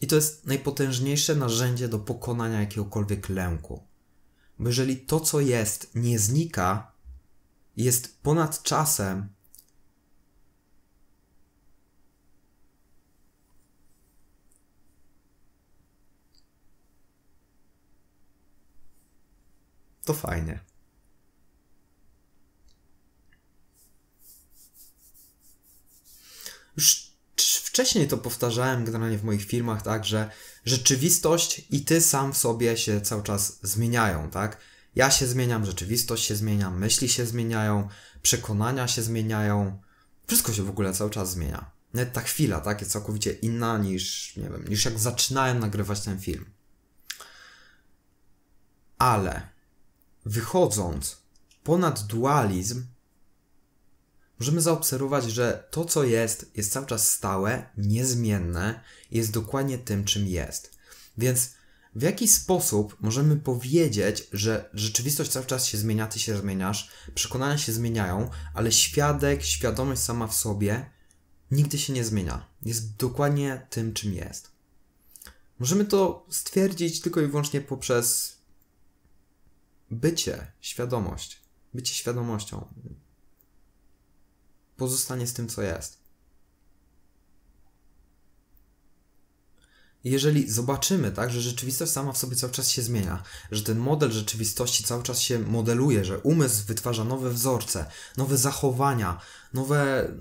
I to jest najpotężniejsze narzędzie do pokonania jakiegokolwiek lęku. Bo jeżeli to, co jest, nie znika, jest ponad czasem, to fajnie. Już wcześniej to powtarzałem generalnie w moich filmach, tak, że rzeczywistość i ty sam w sobie się cały czas zmieniają, tak? Ja się zmieniam, rzeczywistość się zmienia, myśli się zmieniają, przekonania się zmieniają, wszystko się w ogóle cały czas zmienia. Nawet ta chwila, tak, jest całkowicie inna niż, nie wiem, niż jak zaczynałem nagrywać ten film. Ale Wychodząc ponad dualizm, możemy zaobserwować, że to, co jest, jest cały czas stałe, niezmienne i jest dokładnie tym, czym jest. Więc w jaki sposób możemy powiedzieć, że rzeczywistość cały czas się zmienia, ty się zmieniasz, przekonania się zmieniają, ale świadek, świadomość sama w sobie nigdy się nie zmienia. Jest dokładnie tym, czym jest. Możemy to stwierdzić tylko i wyłącznie poprzez bycie, świadomość, bycie świadomością, pozostanie z tym, co jest. jeżeli zobaczymy, tak, że rzeczywistość sama w sobie cały czas się zmienia, że ten model rzeczywistości cały czas się modeluje, że umysł wytwarza nowe wzorce, nowe zachowania, nowe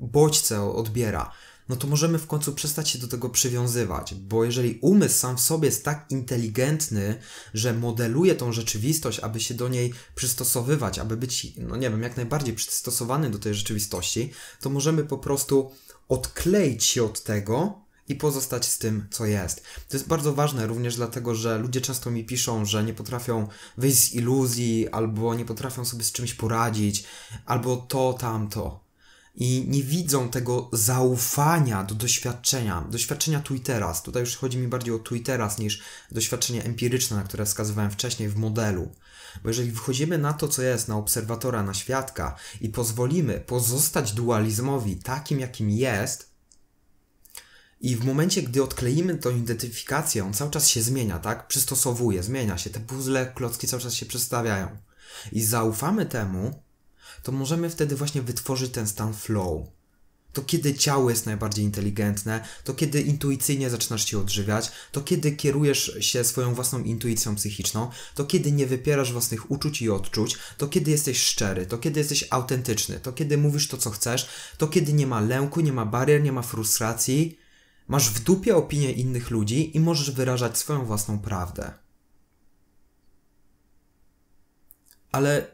bodźce odbiera, no to możemy w końcu przestać się do tego przywiązywać, bo jeżeli umysł sam w sobie jest tak inteligentny, że modeluje tą rzeczywistość, aby się do niej przystosowywać, aby być, no nie wiem, jak najbardziej przystosowany do tej rzeczywistości, to możemy po prostu odkleić się od tego i pozostać z tym, co jest. To jest bardzo ważne również dlatego, że ludzie często mi piszą, że nie potrafią wyjść z iluzji, albo nie potrafią sobie z czymś poradzić, albo to, tamto i nie widzą tego zaufania do doświadczenia, doświadczenia tu i teraz. Tutaj już chodzi mi bardziej o tu i teraz niż doświadczenie empiryczne, na które wskazywałem wcześniej w modelu. Bo jeżeli wchodzimy na to, co jest, na obserwatora, na świadka i pozwolimy pozostać dualizmowi takim, jakim jest, i w momencie, gdy odkleimy tą identyfikację, on cały czas się zmienia, tak? Przystosowuje, zmienia się, te puzzle, klocki cały czas się przestawiają. I zaufamy temu, to możemy wtedy właśnie wytworzyć ten stan flow. To kiedy ciało jest najbardziej inteligentne, to kiedy intuicyjnie zaczynasz się odżywiać, to kiedy kierujesz się swoją własną intuicją psychiczną, to kiedy nie wypierasz własnych uczuć i odczuć, to kiedy jesteś szczery, to kiedy jesteś autentyczny, to kiedy mówisz to, co chcesz, to kiedy nie ma lęku, nie ma barier, nie ma frustracji, masz w dupie opinię innych ludzi i możesz wyrażać swoją własną prawdę. Ale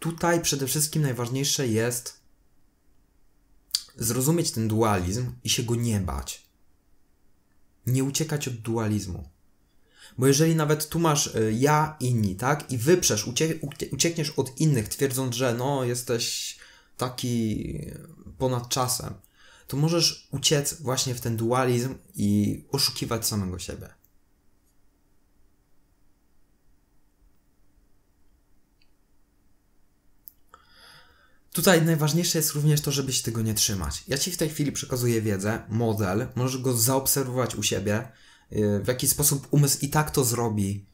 Tutaj przede wszystkim najważniejsze jest zrozumieć ten dualizm i się go nie bać. Nie uciekać od dualizmu. Bo jeżeli nawet tu masz y, ja, inni, tak? I wyprzesz, uciekniesz od innych, twierdząc, że no, jesteś taki ponad czasem, to możesz uciec właśnie w ten dualizm i oszukiwać samego siebie. Tutaj najważniejsze jest również to, żeby się tego nie trzymać. Ja Ci w tej chwili przekazuję wiedzę, model, możesz go zaobserwować u siebie, y, w jaki sposób umysł i tak to zrobi.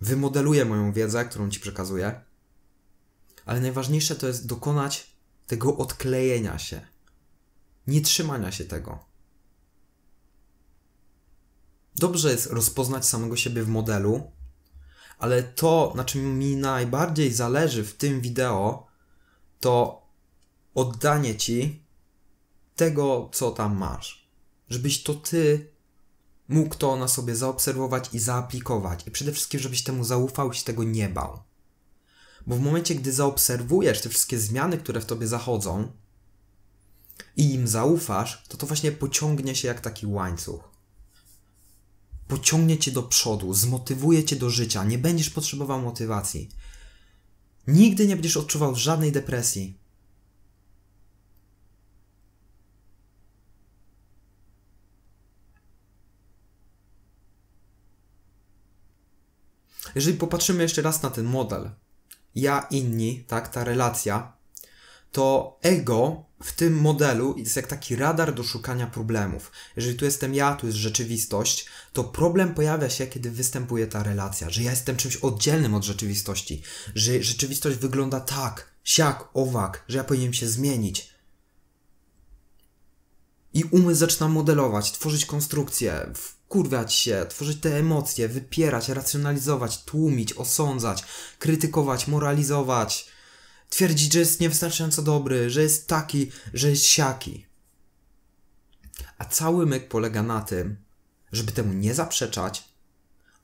Wymodeluje moją wiedzę, którą Ci przekazuję. Ale najważniejsze to jest dokonać tego odklejenia się, nie trzymania się tego. Dobrze jest rozpoznać samego siebie w modelu, ale to, na czym mi najbardziej zależy w tym wideo, to oddanie ci tego, co tam masz. Żebyś to ty mógł to na sobie zaobserwować i zaaplikować. I przede wszystkim, żebyś temu zaufał i się tego nie bał. Bo w momencie, gdy zaobserwujesz te wszystkie zmiany, które w tobie zachodzą i im zaufasz, to to właśnie pociągnie się jak taki łańcuch. Pociągnie cię do przodu, zmotywuje cię do życia, nie będziesz potrzebował motywacji. Nigdy nie będziesz odczuwał żadnej depresji. Jeżeli popatrzymy jeszcze raz na ten model, ja, inni, tak, ta relacja, to ego w tym modelu jest jak taki radar do szukania problemów. Jeżeli tu jestem ja, tu jest rzeczywistość, to problem pojawia się, kiedy występuje ta relacja, że ja jestem czymś oddzielnym od rzeczywistości, że rzeczywistość wygląda tak, siak, owak, że ja powinienem się zmienić. I umysł zaczyna modelować, tworzyć konstrukcje, wkurwiać się, tworzyć te emocje, wypierać, racjonalizować, tłumić, osądzać, krytykować, moralizować twierdzić, że jest niewystarczająco dobry, że jest taki, że jest siaki. A cały myk polega na tym, żeby temu nie zaprzeczać,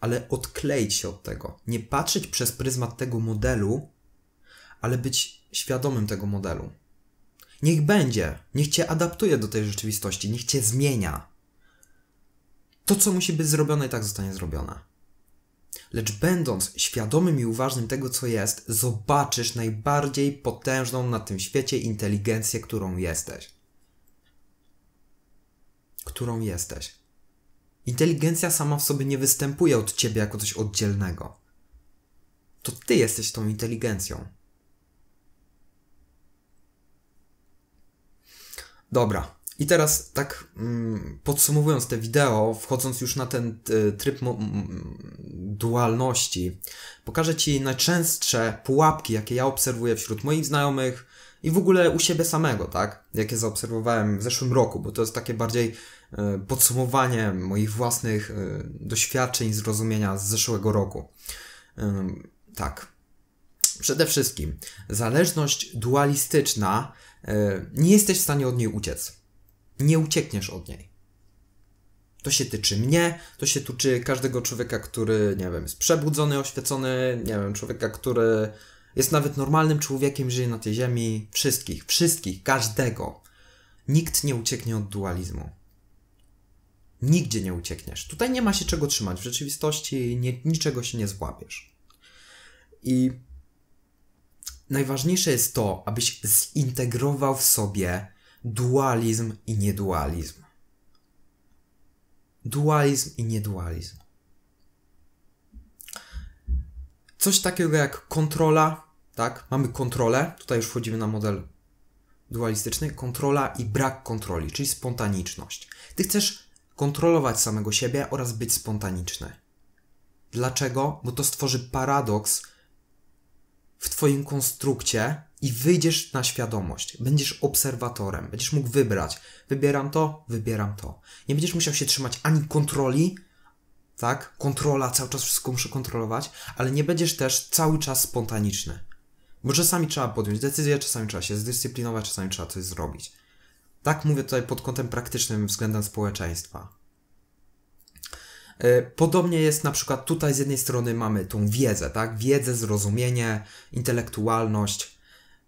ale odkleić się od tego. Nie patrzeć przez pryzmat tego modelu, ale być świadomym tego modelu. Niech będzie, niech cię adaptuje do tej rzeczywistości, niech cię zmienia. To, co musi być zrobione, i tak zostanie zrobione lecz będąc świadomym i uważnym tego, co jest, zobaczysz najbardziej potężną na tym świecie inteligencję, którą jesteś. Którą jesteś. Inteligencja sama w sobie nie występuje od ciebie jako coś oddzielnego. To ty jesteś tą inteligencją. Dobra, i teraz tak mm, podsumowując te wideo, wchodząc już na ten e, tryb dualności, pokażę Ci najczęstsze pułapki, jakie ja obserwuję wśród moich znajomych i w ogóle u siebie samego, tak? Jakie zaobserwowałem w zeszłym roku, bo to jest takie bardziej e, podsumowanie moich własnych e, doświadczeń, zrozumienia z zeszłego roku. Tak. Przede wszystkim zależność dualistyczna, nie jesteś w stanie od niej uciec nie uciekniesz od niej. To się tyczy mnie, to się tyczy każdego człowieka, który, nie wiem, jest przebudzony, oświecony, nie wiem, człowieka, który jest nawet normalnym człowiekiem, żyje na tej ziemi. Wszystkich, wszystkich, każdego. Nikt nie ucieknie od dualizmu. Nigdzie nie uciekniesz. Tutaj nie ma się czego trzymać. W rzeczywistości nie, niczego się nie złapiesz. I najważniejsze jest to, abyś zintegrował w sobie dualizm i niedualizm. Dualizm i niedualizm. Coś takiego jak kontrola, tak? Mamy kontrolę, tutaj już wchodzimy na model dualistyczny, kontrola i brak kontroli, czyli spontaniczność. Ty chcesz kontrolować samego siebie oraz być spontaniczny. Dlaczego? Bo to stworzy paradoks w Twoim konstrukcie i wyjdziesz na świadomość. Będziesz obserwatorem, będziesz mógł wybrać. Wybieram to, wybieram to. Nie będziesz musiał się trzymać ani kontroli, tak? Kontrola, cały czas wszystko muszę kontrolować, ale nie będziesz też cały czas spontaniczny. Bo czasami trzeba podjąć decyzję, czasami trzeba się zdyscyplinować, czasami trzeba coś zrobić. Tak mówię tutaj pod kątem praktycznym względem społeczeństwa. Y, podobnie jest na przykład tutaj z jednej strony mamy tą wiedzę, tak? Wiedzę, zrozumienie, intelektualność,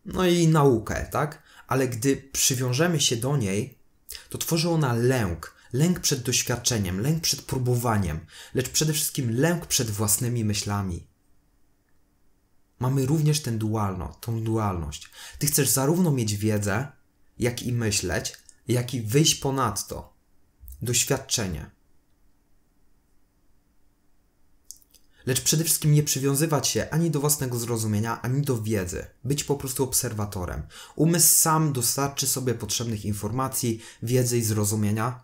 no i naukę, tak? Ale gdy przywiążemy się do niej, to tworzy ona lęk. Lęk przed doświadczeniem, lęk przed próbowaniem, lecz przede wszystkim lęk przed własnymi myślami. Mamy również tę dualno, tą dualność. Ty chcesz zarówno mieć wiedzę, jak i myśleć, jak i wyjść ponad to. Doświadczenie. lecz przede wszystkim nie przywiązywać się ani do własnego zrozumienia, ani do wiedzy. Być po prostu obserwatorem. Umysł sam dostarczy sobie potrzebnych informacji, wiedzy i zrozumienia,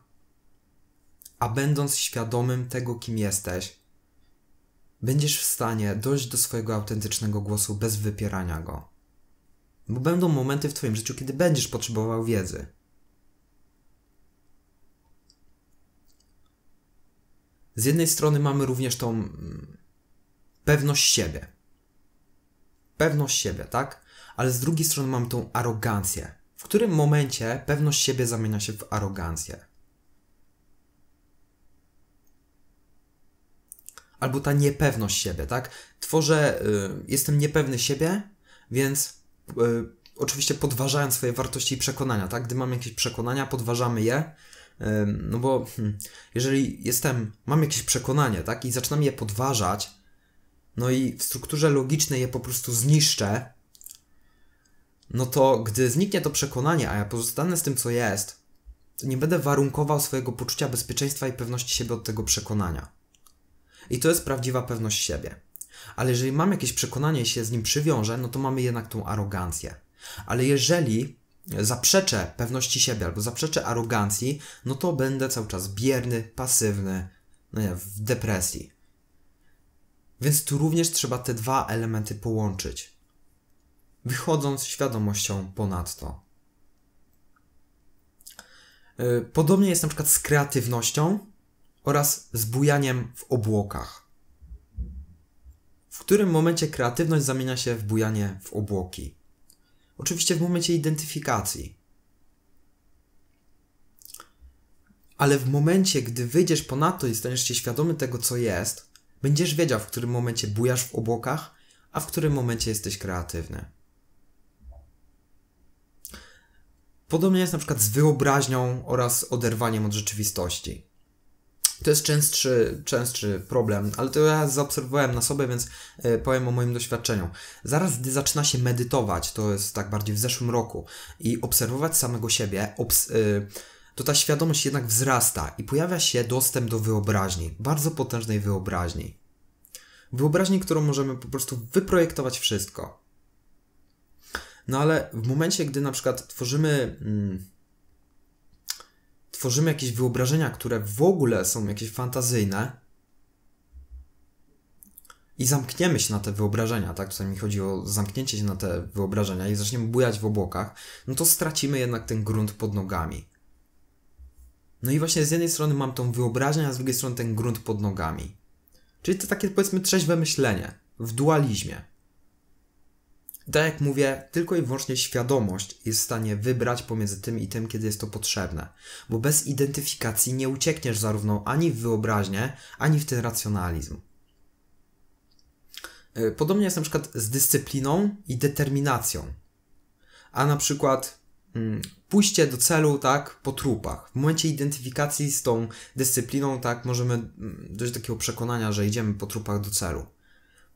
a będąc świadomym tego, kim jesteś, będziesz w stanie dojść do swojego autentycznego głosu bez wypierania go. Bo będą momenty w Twoim życiu, kiedy będziesz potrzebował wiedzy. Z jednej strony mamy również tą mm, pewność siebie. Pewność siebie, tak? Ale z drugiej strony mam tą arogancję. W którym momencie pewność siebie zamienia się w arogancję? Albo ta niepewność siebie, tak? Tworzę, y, jestem niepewny siebie, więc y, oczywiście podważając swoje wartości i przekonania, tak? Gdy mam jakieś przekonania, podważamy je, no bo hmm, jeżeli jestem, mam jakieś przekonanie, tak, i zaczynam je podważać, no i w strukturze logicznej je po prostu zniszczę, no to gdy zniknie to przekonanie, a ja pozostanę z tym, co jest, to nie będę warunkował swojego poczucia bezpieczeństwa i pewności siebie od tego przekonania. I to jest prawdziwa pewność siebie. Ale jeżeli mam jakieś przekonanie i się z nim przywiążę, no to mamy jednak tą arogancję. Ale jeżeli zaprzeczę pewności siebie albo zaprzeczę arogancji, no to będę cały czas bierny, pasywny, no nie, w depresji. Więc tu również trzeba te dwa elementy połączyć, wychodząc świadomością ponadto. Y, podobnie jest na przykład z kreatywnością oraz z bujaniem w obłokach. W którym momencie kreatywność zamienia się w bujanie w obłoki? Oczywiście w momencie identyfikacji. Ale w momencie, gdy wyjdziesz ponadto i staniesz się świadomy tego, co jest, Będziesz wiedział, w którym momencie bujasz w obłokach, a w którym momencie jesteś kreatywny. Podobnie jest na przykład z wyobraźnią oraz oderwaniem od rzeczywistości. To jest częstszy, częstszy problem, ale to ja zaobserwowałem na sobie, więc e, powiem o moim doświadczeniu. Zaraz, gdy zaczyna się medytować, to jest tak bardziej w zeszłym roku, i obserwować samego siebie, obs- y- to ta świadomość jednak wzrasta i pojawia się dostęp do wyobraźni, bardzo potężnej wyobraźni. Wyobraźni, którą możemy po prostu wyprojektować wszystko. No ale w momencie, gdy na przykład tworzymy. Mm, tworzymy jakieś wyobrażenia, które w ogóle są jakieś fantazyjne, i zamkniemy się na te wyobrażenia, tak? Tutaj mi chodzi o zamknięcie się na te wyobrażenia i zaczniemy bujać w obłokach, no to stracimy jednak ten grunt pod nogami. No i właśnie z jednej strony mam tą wyobraźnię, a z drugiej strony ten grunt pod nogami. Czyli to takie powiedzmy trzeźwe myślenie w dualizmie. Tak jak mówię, tylko i wyłącznie świadomość jest w stanie wybrać pomiędzy tym i tym, kiedy jest to potrzebne, bo bez identyfikacji nie uciekniesz zarówno ani w wyobraźnię, ani w ten racjonalizm. E, podobnie jest na przykład z dyscypliną i determinacją. A na przykład mm, pójście do celu, tak, po trupach. W momencie identyfikacji z tą dyscypliną, tak, możemy mm, dojść do takiego przekonania, że idziemy po trupach do celu.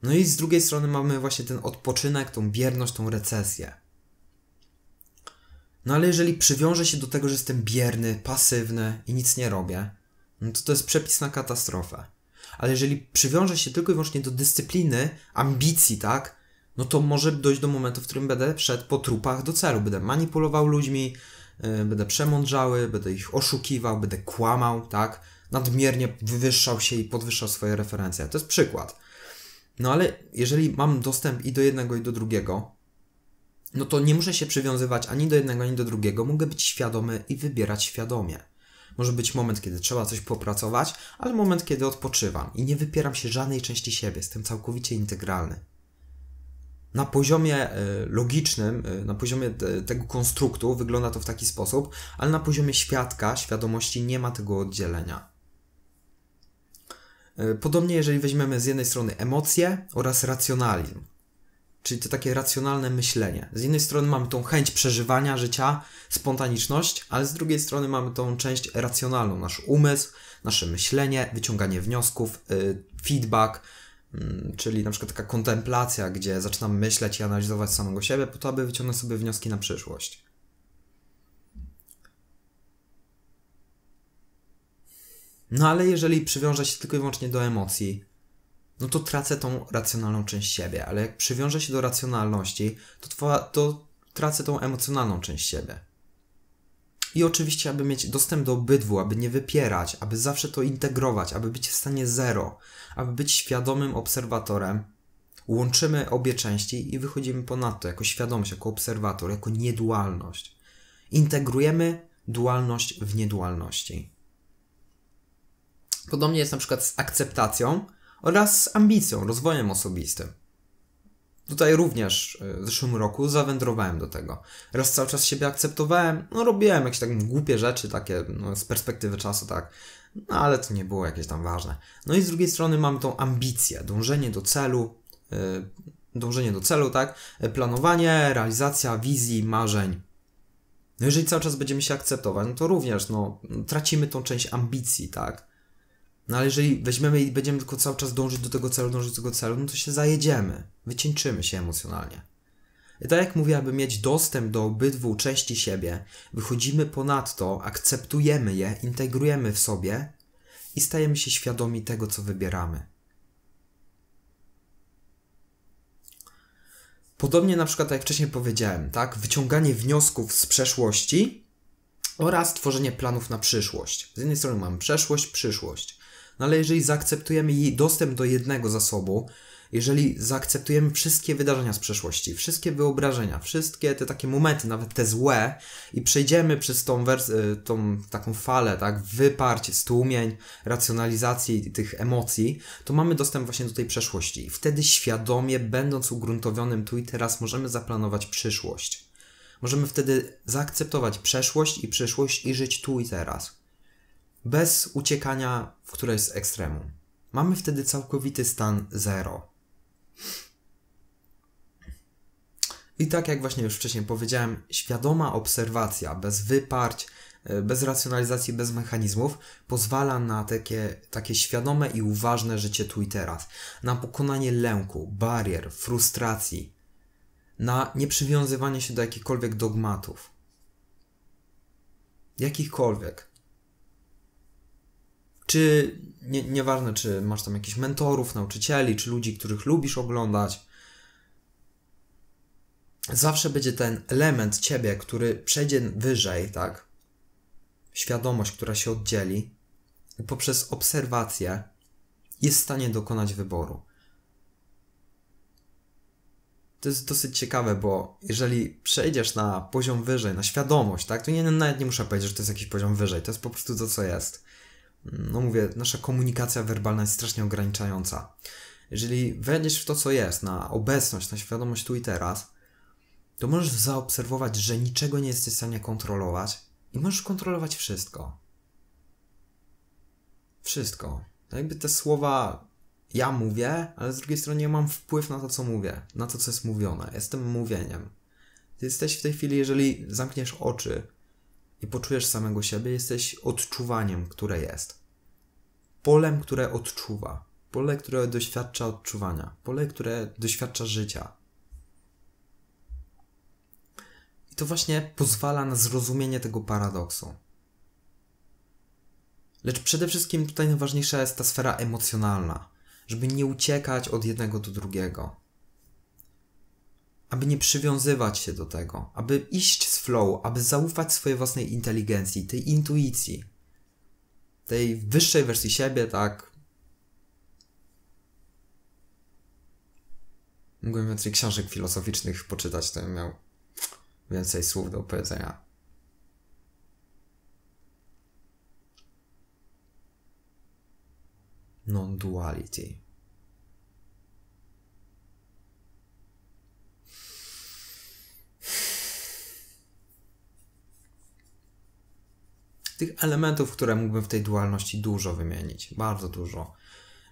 No i z drugiej strony mamy właśnie ten odpoczynek, tą bierność, tą recesję. No ale jeżeli przywiążę się do tego, że jestem bierny, pasywny i nic nie robię, no to to jest przepis na katastrofę. Ale jeżeli przywiążę się tylko i wyłącznie do dyscypliny, ambicji, tak, no to może dojść do momentu, w którym będę szedł po trupach do celu. Będę manipulował ludźmi, yy, będę przemądrzały, będę ich oszukiwał, będę kłamał, tak? Nadmiernie wywyższał się i podwyższał swoje referencje. To jest przykład. No ale jeżeli mam dostęp i do jednego, i do drugiego, no to nie muszę się przywiązywać ani do jednego, ani do drugiego. Mogę być świadomy i wybierać świadomie. Może być moment, kiedy trzeba coś popracować, ale moment, kiedy odpoczywam i nie wypieram się żadnej części siebie, jestem całkowicie integralny na poziomie e, logicznym, e, na poziomie tego konstruktu wygląda to w taki sposób, ale na poziomie świadka, świadomości nie ma tego oddzielenia. E, podobnie, jeżeli weźmiemy z jednej strony emocje oraz racjonalizm, czyli to takie racjonalne myślenie. Z jednej strony mamy tą chęć przeżywania życia, spontaniczność, ale z drugiej strony mamy tą część racjonalną, nasz umysł, nasze myślenie, wyciąganie wniosków, feedback, Mm, czyli na przykład taka kontemplacja, gdzie zaczynam myśleć i analizować samego siebie, po to, aby wyciągnąć sobie wnioski na przyszłość. No ale jeżeli przywiążę się tylko i wyłącznie do emocji, no to tracę tą racjonalną część siebie, ale jak przywiążę się do racjonalności, to, twa, to tracę tą emocjonalną część siebie. I oczywiście, aby mieć dostęp do obydwu, aby nie wypierać, aby zawsze to integrować, aby być w stanie zero, aby być świadomym obserwatorem, łączymy obie części i wychodzimy ponadto jako świadomość, jako obserwator, jako niedualność. Integrujemy dualność w niedualności. Podobnie jest na przykład z akceptacją oraz z ambicją, rozwojem osobistym. Tutaj również e, w zeszłym roku zawędrowałem do tego. Raz cały czas siebie akceptowałem, no robiłem jakieś takie głupie rzeczy, takie no, z perspektywy czasu, tak, no ale to nie było jakieś tam ważne. No i z drugiej strony mamy tą ambicję, dążenie do celu, yy, dążenie do celu, tak, e, planowanie, realizacja wizji, marzeń. No jeżeli cały czas będziemy się akceptować, no to również, no, tracimy tą część ambicji, tak. No ale jeżeli weźmiemy i będziemy tylko cały czas dążyć do tego celu, dążyć do tego celu, no to się zajedziemy, wycieńczymy się emocjonalnie. I tak jak mówię, aby mieć dostęp do obydwu części siebie, wychodzimy ponadto, akceptujemy je, integrujemy w sobie i stajemy się świadomi tego, co wybieramy. Podobnie na przykład, tak jak wcześniej powiedziałem, tak, wyciąganie wniosków z przeszłości oraz tworzenie planów na przyszłość. Z jednej strony mamy przeszłość, przyszłość. No ale jeżeli zaakceptujemy jej dostęp do jednego zasobu, jeżeli zaakceptujemy wszystkie wydarzenia z przeszłości, wszystkie wyobrażenia, wszystkie te takie momenty, nawet te złe, i przejdziemy przez tą, y, tą taką falę, tak, wyparcie, stłumień, racjonalizacji tych emocji, to mamy dostęp właśnie do tej przeszłości. I wtedy świadomie, będąc ugruntowionym tu i teraz, możemy zaplanować przyszłość. Możemy wtedy zaakceptować przeszłość i przyszłość i żyć tu i teraz bez uciekania w któreś z ekstremum. Mamy wtedy całkowity stan zero. I tak jak właśnie już wcześniej powiedziałem, świadoma obserwacja bez wyparć, e, bez racjonalizacji, bez mechanizmów pozwala na takie, takie świadome i uważne życie tu i teraz, na pokonanie lęku, barier, frustracji, na nieprzywiązywanie się do jakichkolwiek dogmatów. Jakichkolwiek czy nie, nieważne, czy masz tam jakichś mentorów, nauczycieli, czy ludzi, których lubisz oglądać, zawsze będzie ten element ciebie, który przejdzie wyżej, tak? Świadomość, która się oddzieli poprzez obserwację jest w stanie dokonać wyboru. To jest dosyć ciekawe, bo jeżeli przejdziesz na poziom wyżej, na świadomość, tak, to nie, nawet nie muszę powiedzieć, że to jest jakiś poziom wyżej, to jest po prostu to, co jest no mówię, nasza komunikacja werbalna jest strasznie ograniczająca. Jeżeli wejdziesz w to, co jest, na obecność, na świadomość tu i teraz, to możesz zaobserwować, że niczego nie jesteś w stanie kontrolować i możesz kontrolować wszystko. Wszystko. To no jakby te słowa ja mówię, ale z drugiej strony ja mam wpływ na to, co mówię, na to, co jest mówione. Jestem mówieniem. Ty jesteś w tej chwili, jeżeli zamkniesz oczy i poczujesz samego siebie, jesteś odczuwaniem, które jest. Polem, które odczuwa. Pole, które doświadcza odczuwania. Pole, które doświadcza życia. I to właśnie pozwala na zrozumienie tego paradoksu. Lecz przede wszystkim tutaj najważniejsza jest ta sfera emocjonalna, żeby nie uciekać od jednego do drugiego aby nie przywiązywać się do tego, aby iść z flow, aby zaufać swojej własnej inteligencji, tej intuicji, tej wyższej wersji siebie, tak. Mógłbym więcej książek filozoficznych poczytać, to bym miał więcej słów do powiedzenia. Non-duality. tych elementów, które mógłbym w tej dualności dużo wymienić, bardzo dużo.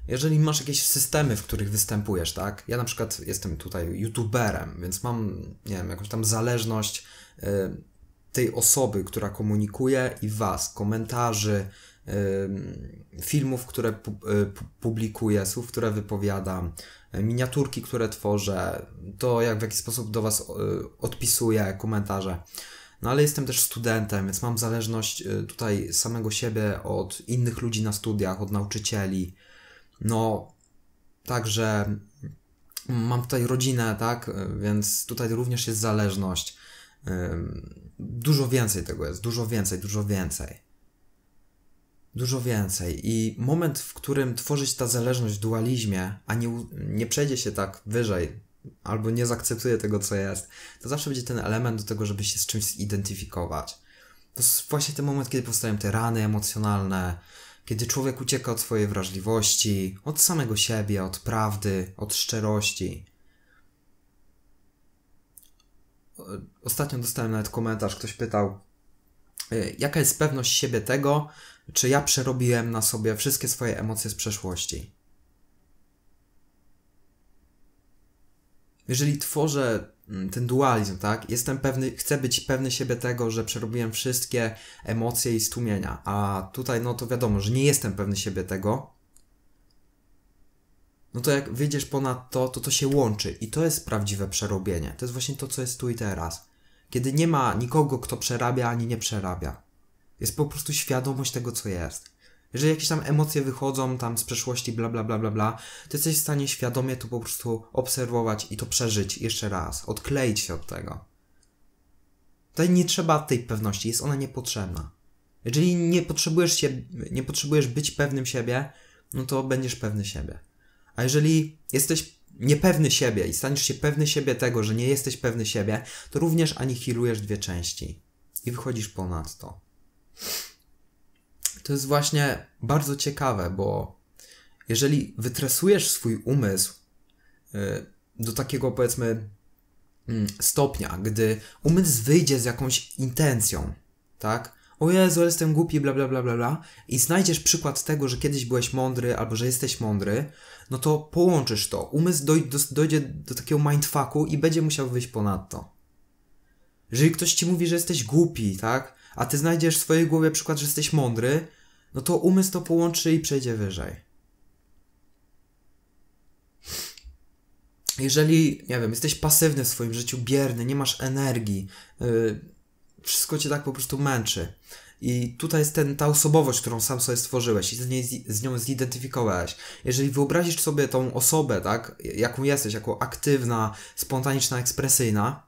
Jeżeli masz jakieś systemy, w których występujesz, tak? Ja na przykład jestem tutaj youtuberem, więc mam, nie wiem, jakąś tam zależność y, tej osoby, która komunikuje i was, komentarzy, y, filmów, które pu y, publikuję, słów, które wypowiadam, y, miniaturki, które tworzę, to jak w jaki sposób do was y, odpisuję, komentarze. No ale jestem też studentem, więc mam zależność y, tutaj samego siebie od innych ludzi na studiach, od nauczycieli. No, także mam tutaj rodzinę, tak, y, więc tutaj również jest zależność. Y, dużo więcej tego jest, dużo więcej, dużo więcej. Dużo więcej. I moment, w którym tworzyć ta zależność w dualizmie, a nie, nie przejdzie się tak wyżej, albo nie zaakceptuje tego, co jest, to zawsze będzie ten element do tego, żeby się z czymś zidentyfikować. To jest właśnie ten moment, kiedy powstają te rany emocjonalne, kiedy człowiek ucieka od swojej wrażliwości, od samego siebie, od prawdy, od szczerości. Ostatnio dostałem nawet komentarz, ktoś pytał, e, jaka jest pewność siebie tego, czy ja przerobiłem na sobie wszystkie swoje emocje z przeszłości. jeżeli tworzę mm, ten dualizm, tak, jestem pewny, chcę być pewny siebie tego, że przerobiłem wszystkie emocje i stłumienia, a tutaj, no to wiadomo, że nie jestem pewny siebie tego, no to jak wyjdziesz ponad to, to to się łączy i to jest prawdziwe przerobienie. To jest właśnie to, co jest tu i teraz. Kiedy nie ma nikogo, kto przerabia ani nie przerabia. Jest po prostu świadomość tego, co jest. Jeżeli jakieś tam emocje wychodzą tam z przeszłości, bla bla bla bla bla, to jesteś w stanie świadomie to po prostu obserwować i to przeżyć jeszcze raz, odkleić się od tego. Tutaj nie trzeba tej pewności, jest ona niepotrzebna. Jeżeli nie potrzebujesz, się, nie potrzebujesz być pewnym siebie, no to będziesz pewny siebie. A jeżeli jesteś niepewny siebie i staniesz się pewny siebie tego, że nie jesteś pewny siebie, to również anihilujesz dwie części i wychodzisz ponad to to jest właśnie bardzo ciekawe, bo jeżeli wytresujesz swój umysł y, do takiego powiedzmy mm, stopnia, gdy umysł wyjdzie z jakąś intencją, tak? O Jezu, jestem głupi, bla bla bla bla bla i znajdziesz przykład tego, że kiedyś byłeś mądry albo że jesteś mądry, no to połączysz to. Umysł doj do, dojdzie do takiego mindfucku i będzie musiał wyjść ponadto. Jeżeli ktoś ci mówi, że jesteś głupi, tak? A ty znajdziesz w swojej głowie przykład, że jesteś mądry, no to umysł to połączy i przejdzie wyżej. Jeżeli, nie wiem, jesteś pasywny w swoim życiu, bierny, nie masz energii, yy, wszystko cię tak po prostu męczy. I tutaj jest ten, ta osobowość, którą sam sobie stworzyłeś i z, niej, z nią zidentyfikowałeś. Jeżeli wyobrazisz sobie tą osobę, tak, jaką jesteś, jako aktywna, spontaniczna, ekspresyjna,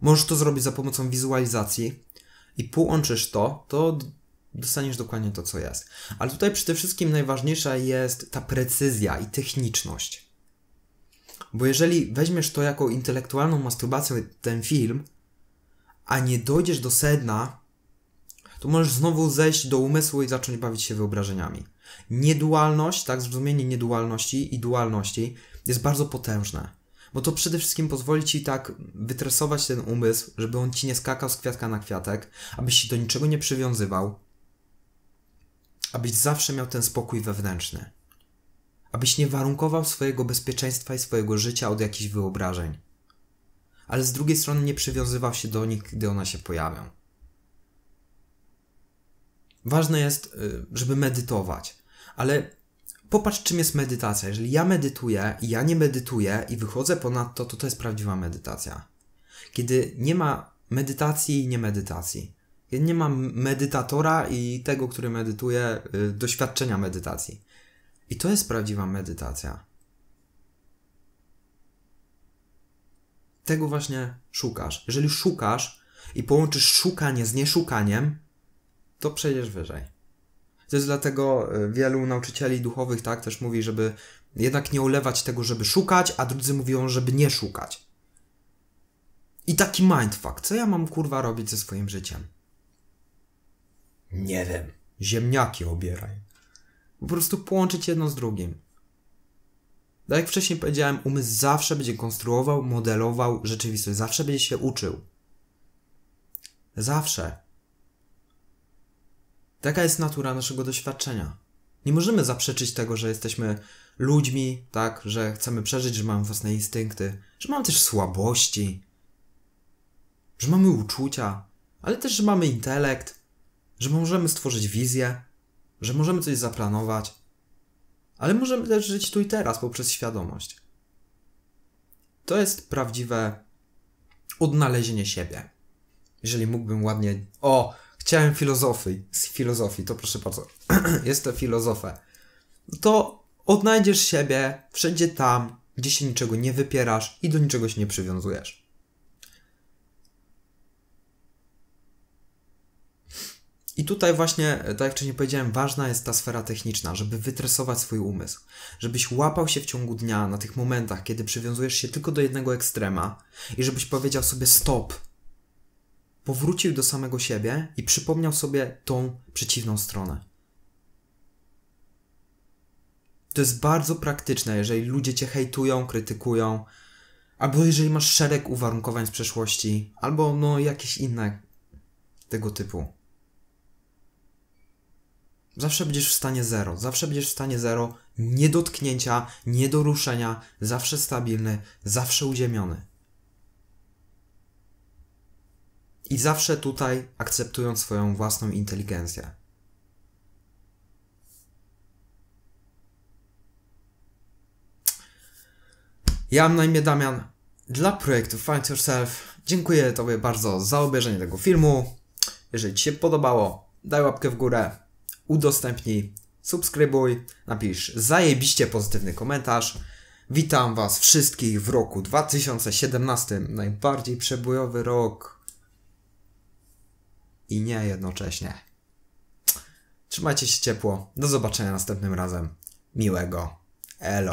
możesz to zrobić za pomocą wizualizacji i połączysz to, to dostaniesz dokładnie to, co jest. Ale tutaj przede wszystkim najważniejsza jest ta precyzja i techniczność. Bo jeżeli weźmiesz to jako intelektualną masturbację, ten film, a nie dojdziesz do sedna, to możesz znowu zejść do umysłu i zacząć bawić się wyobrażeniami. Niedualność, tak, zrozumienie niedualności i dualności jest bardzo potężne. Bo to przede wszystkim pozwoli ci tak wytresować ten umysł, żeby on ci nie skakał z kwiatka na kwiatek, abyś się do niczego nie przywiązywał, abyś zawsze miał ten spokój wewnętrzny. Abyś nie warunkował swojego bezpieczeństwa i swojego życia od jakichś wyobrażeń. Ale z drugiej strony nie przywiązywał się do nich, gdy one się pojawią. Ważne jest, y, żeby medytować, ale popatrz, czym jest medytacja. Jeżeli ja medytuję i ja nie medytuję i wychodzę ponad to, to to jest prawdziwa medytacja. Kiedy nie ma medytacji i nie medytacji. Ja nie mam medytatora i tego, który medytuje, y, doświadczenia medytacji. I to jest prawdziwa medytacja. Tego właśnie szukasz. Jeżeli szukasz i połączysz szukanie z nieszukaniem, to przejdziesz wyżej. To jest dlatego y, wielu nauczycieli duchowych tak też mówi, żeby jednak nie ulewać tego, żeby szukać, a drudzy mówią, żeby nie szukać. I taki mindfuck, co ja mam kurwa robić ze swoim życiem? Nie wiem. Ziemniaki obieraj. Po prostu połączyć jedno z drugim. Tak jak wcześniej powiedziałem, umysł zawsze będzie konstruował, modelował rzeczywistość, zawsze będzie się uczył. Zawsze. Taka jest natura naszego doświadczenia. Nie możemy zaprzeczyć tego, że jesteśmy ludźmi, tak, że chcemy przeżyć, że mamy własne instynkty, że mamy też słabości, że mamy uczucia, ale też, że mamy intelekt, że możemy stworzyć wizję, że możemy coś zaplanować, ale możemy też żyć tu i teraz poprzez świadomość. To jest prawdziwe odnalezienie siebie. Jeżeli mógłbym ładnie. O, chciałem filozofii. Z filozofii, to proszę bardzo. (clears throat) Jestem filozofem. To odnajdziesz siebie wszędzie tam, gdzie się niczego nie wypierasz i do niczego się nie przywiązujesz. I tutaj właśnie, e, tak jak wcześniej powiedziałem, ważna jest ta sfera techniczna, żeby wytresować swój umysł, żebyś łapał się w ciągu dnia na tych momentach, kiedy przywiązujesz się tylko do jednego ekstrema i żebyś powiedział sobie stop, powrócił do samego siebie i przypomniał sobie tą przeciwną stronę. To jest bardzo praktyczne, jeżeli ludzie cię hejtują, krytykują, albo jeżeli masz szereg uwarunkowań z przeszłości, albo no jakieś inne tego typu. Zawsze będziesz w stanie zero, zawsze będziesz w stanie zero, nie dotknięcia, nie do ruszenia, zawsze stabilny, zawsze uziemiony. I zawsze tutaj akceptując swoją własną inteligencję. Ja mam na imię Damian. Dla projektu Find Yourself dziękuję Tobie bardzo za obejrzenie tego filmu. Jeżeli Ci się podobało, daj łapkę w górę udostępnij, subskrybuj, napisz zajebiście pozytywny komentarz. Witam Was wszystkich w roku 2017, najbardziej przebojowy rok i nie jednocześnie. Trzymajcie się ciepło, do zobaczenia następnym razem. Miłego. Elo.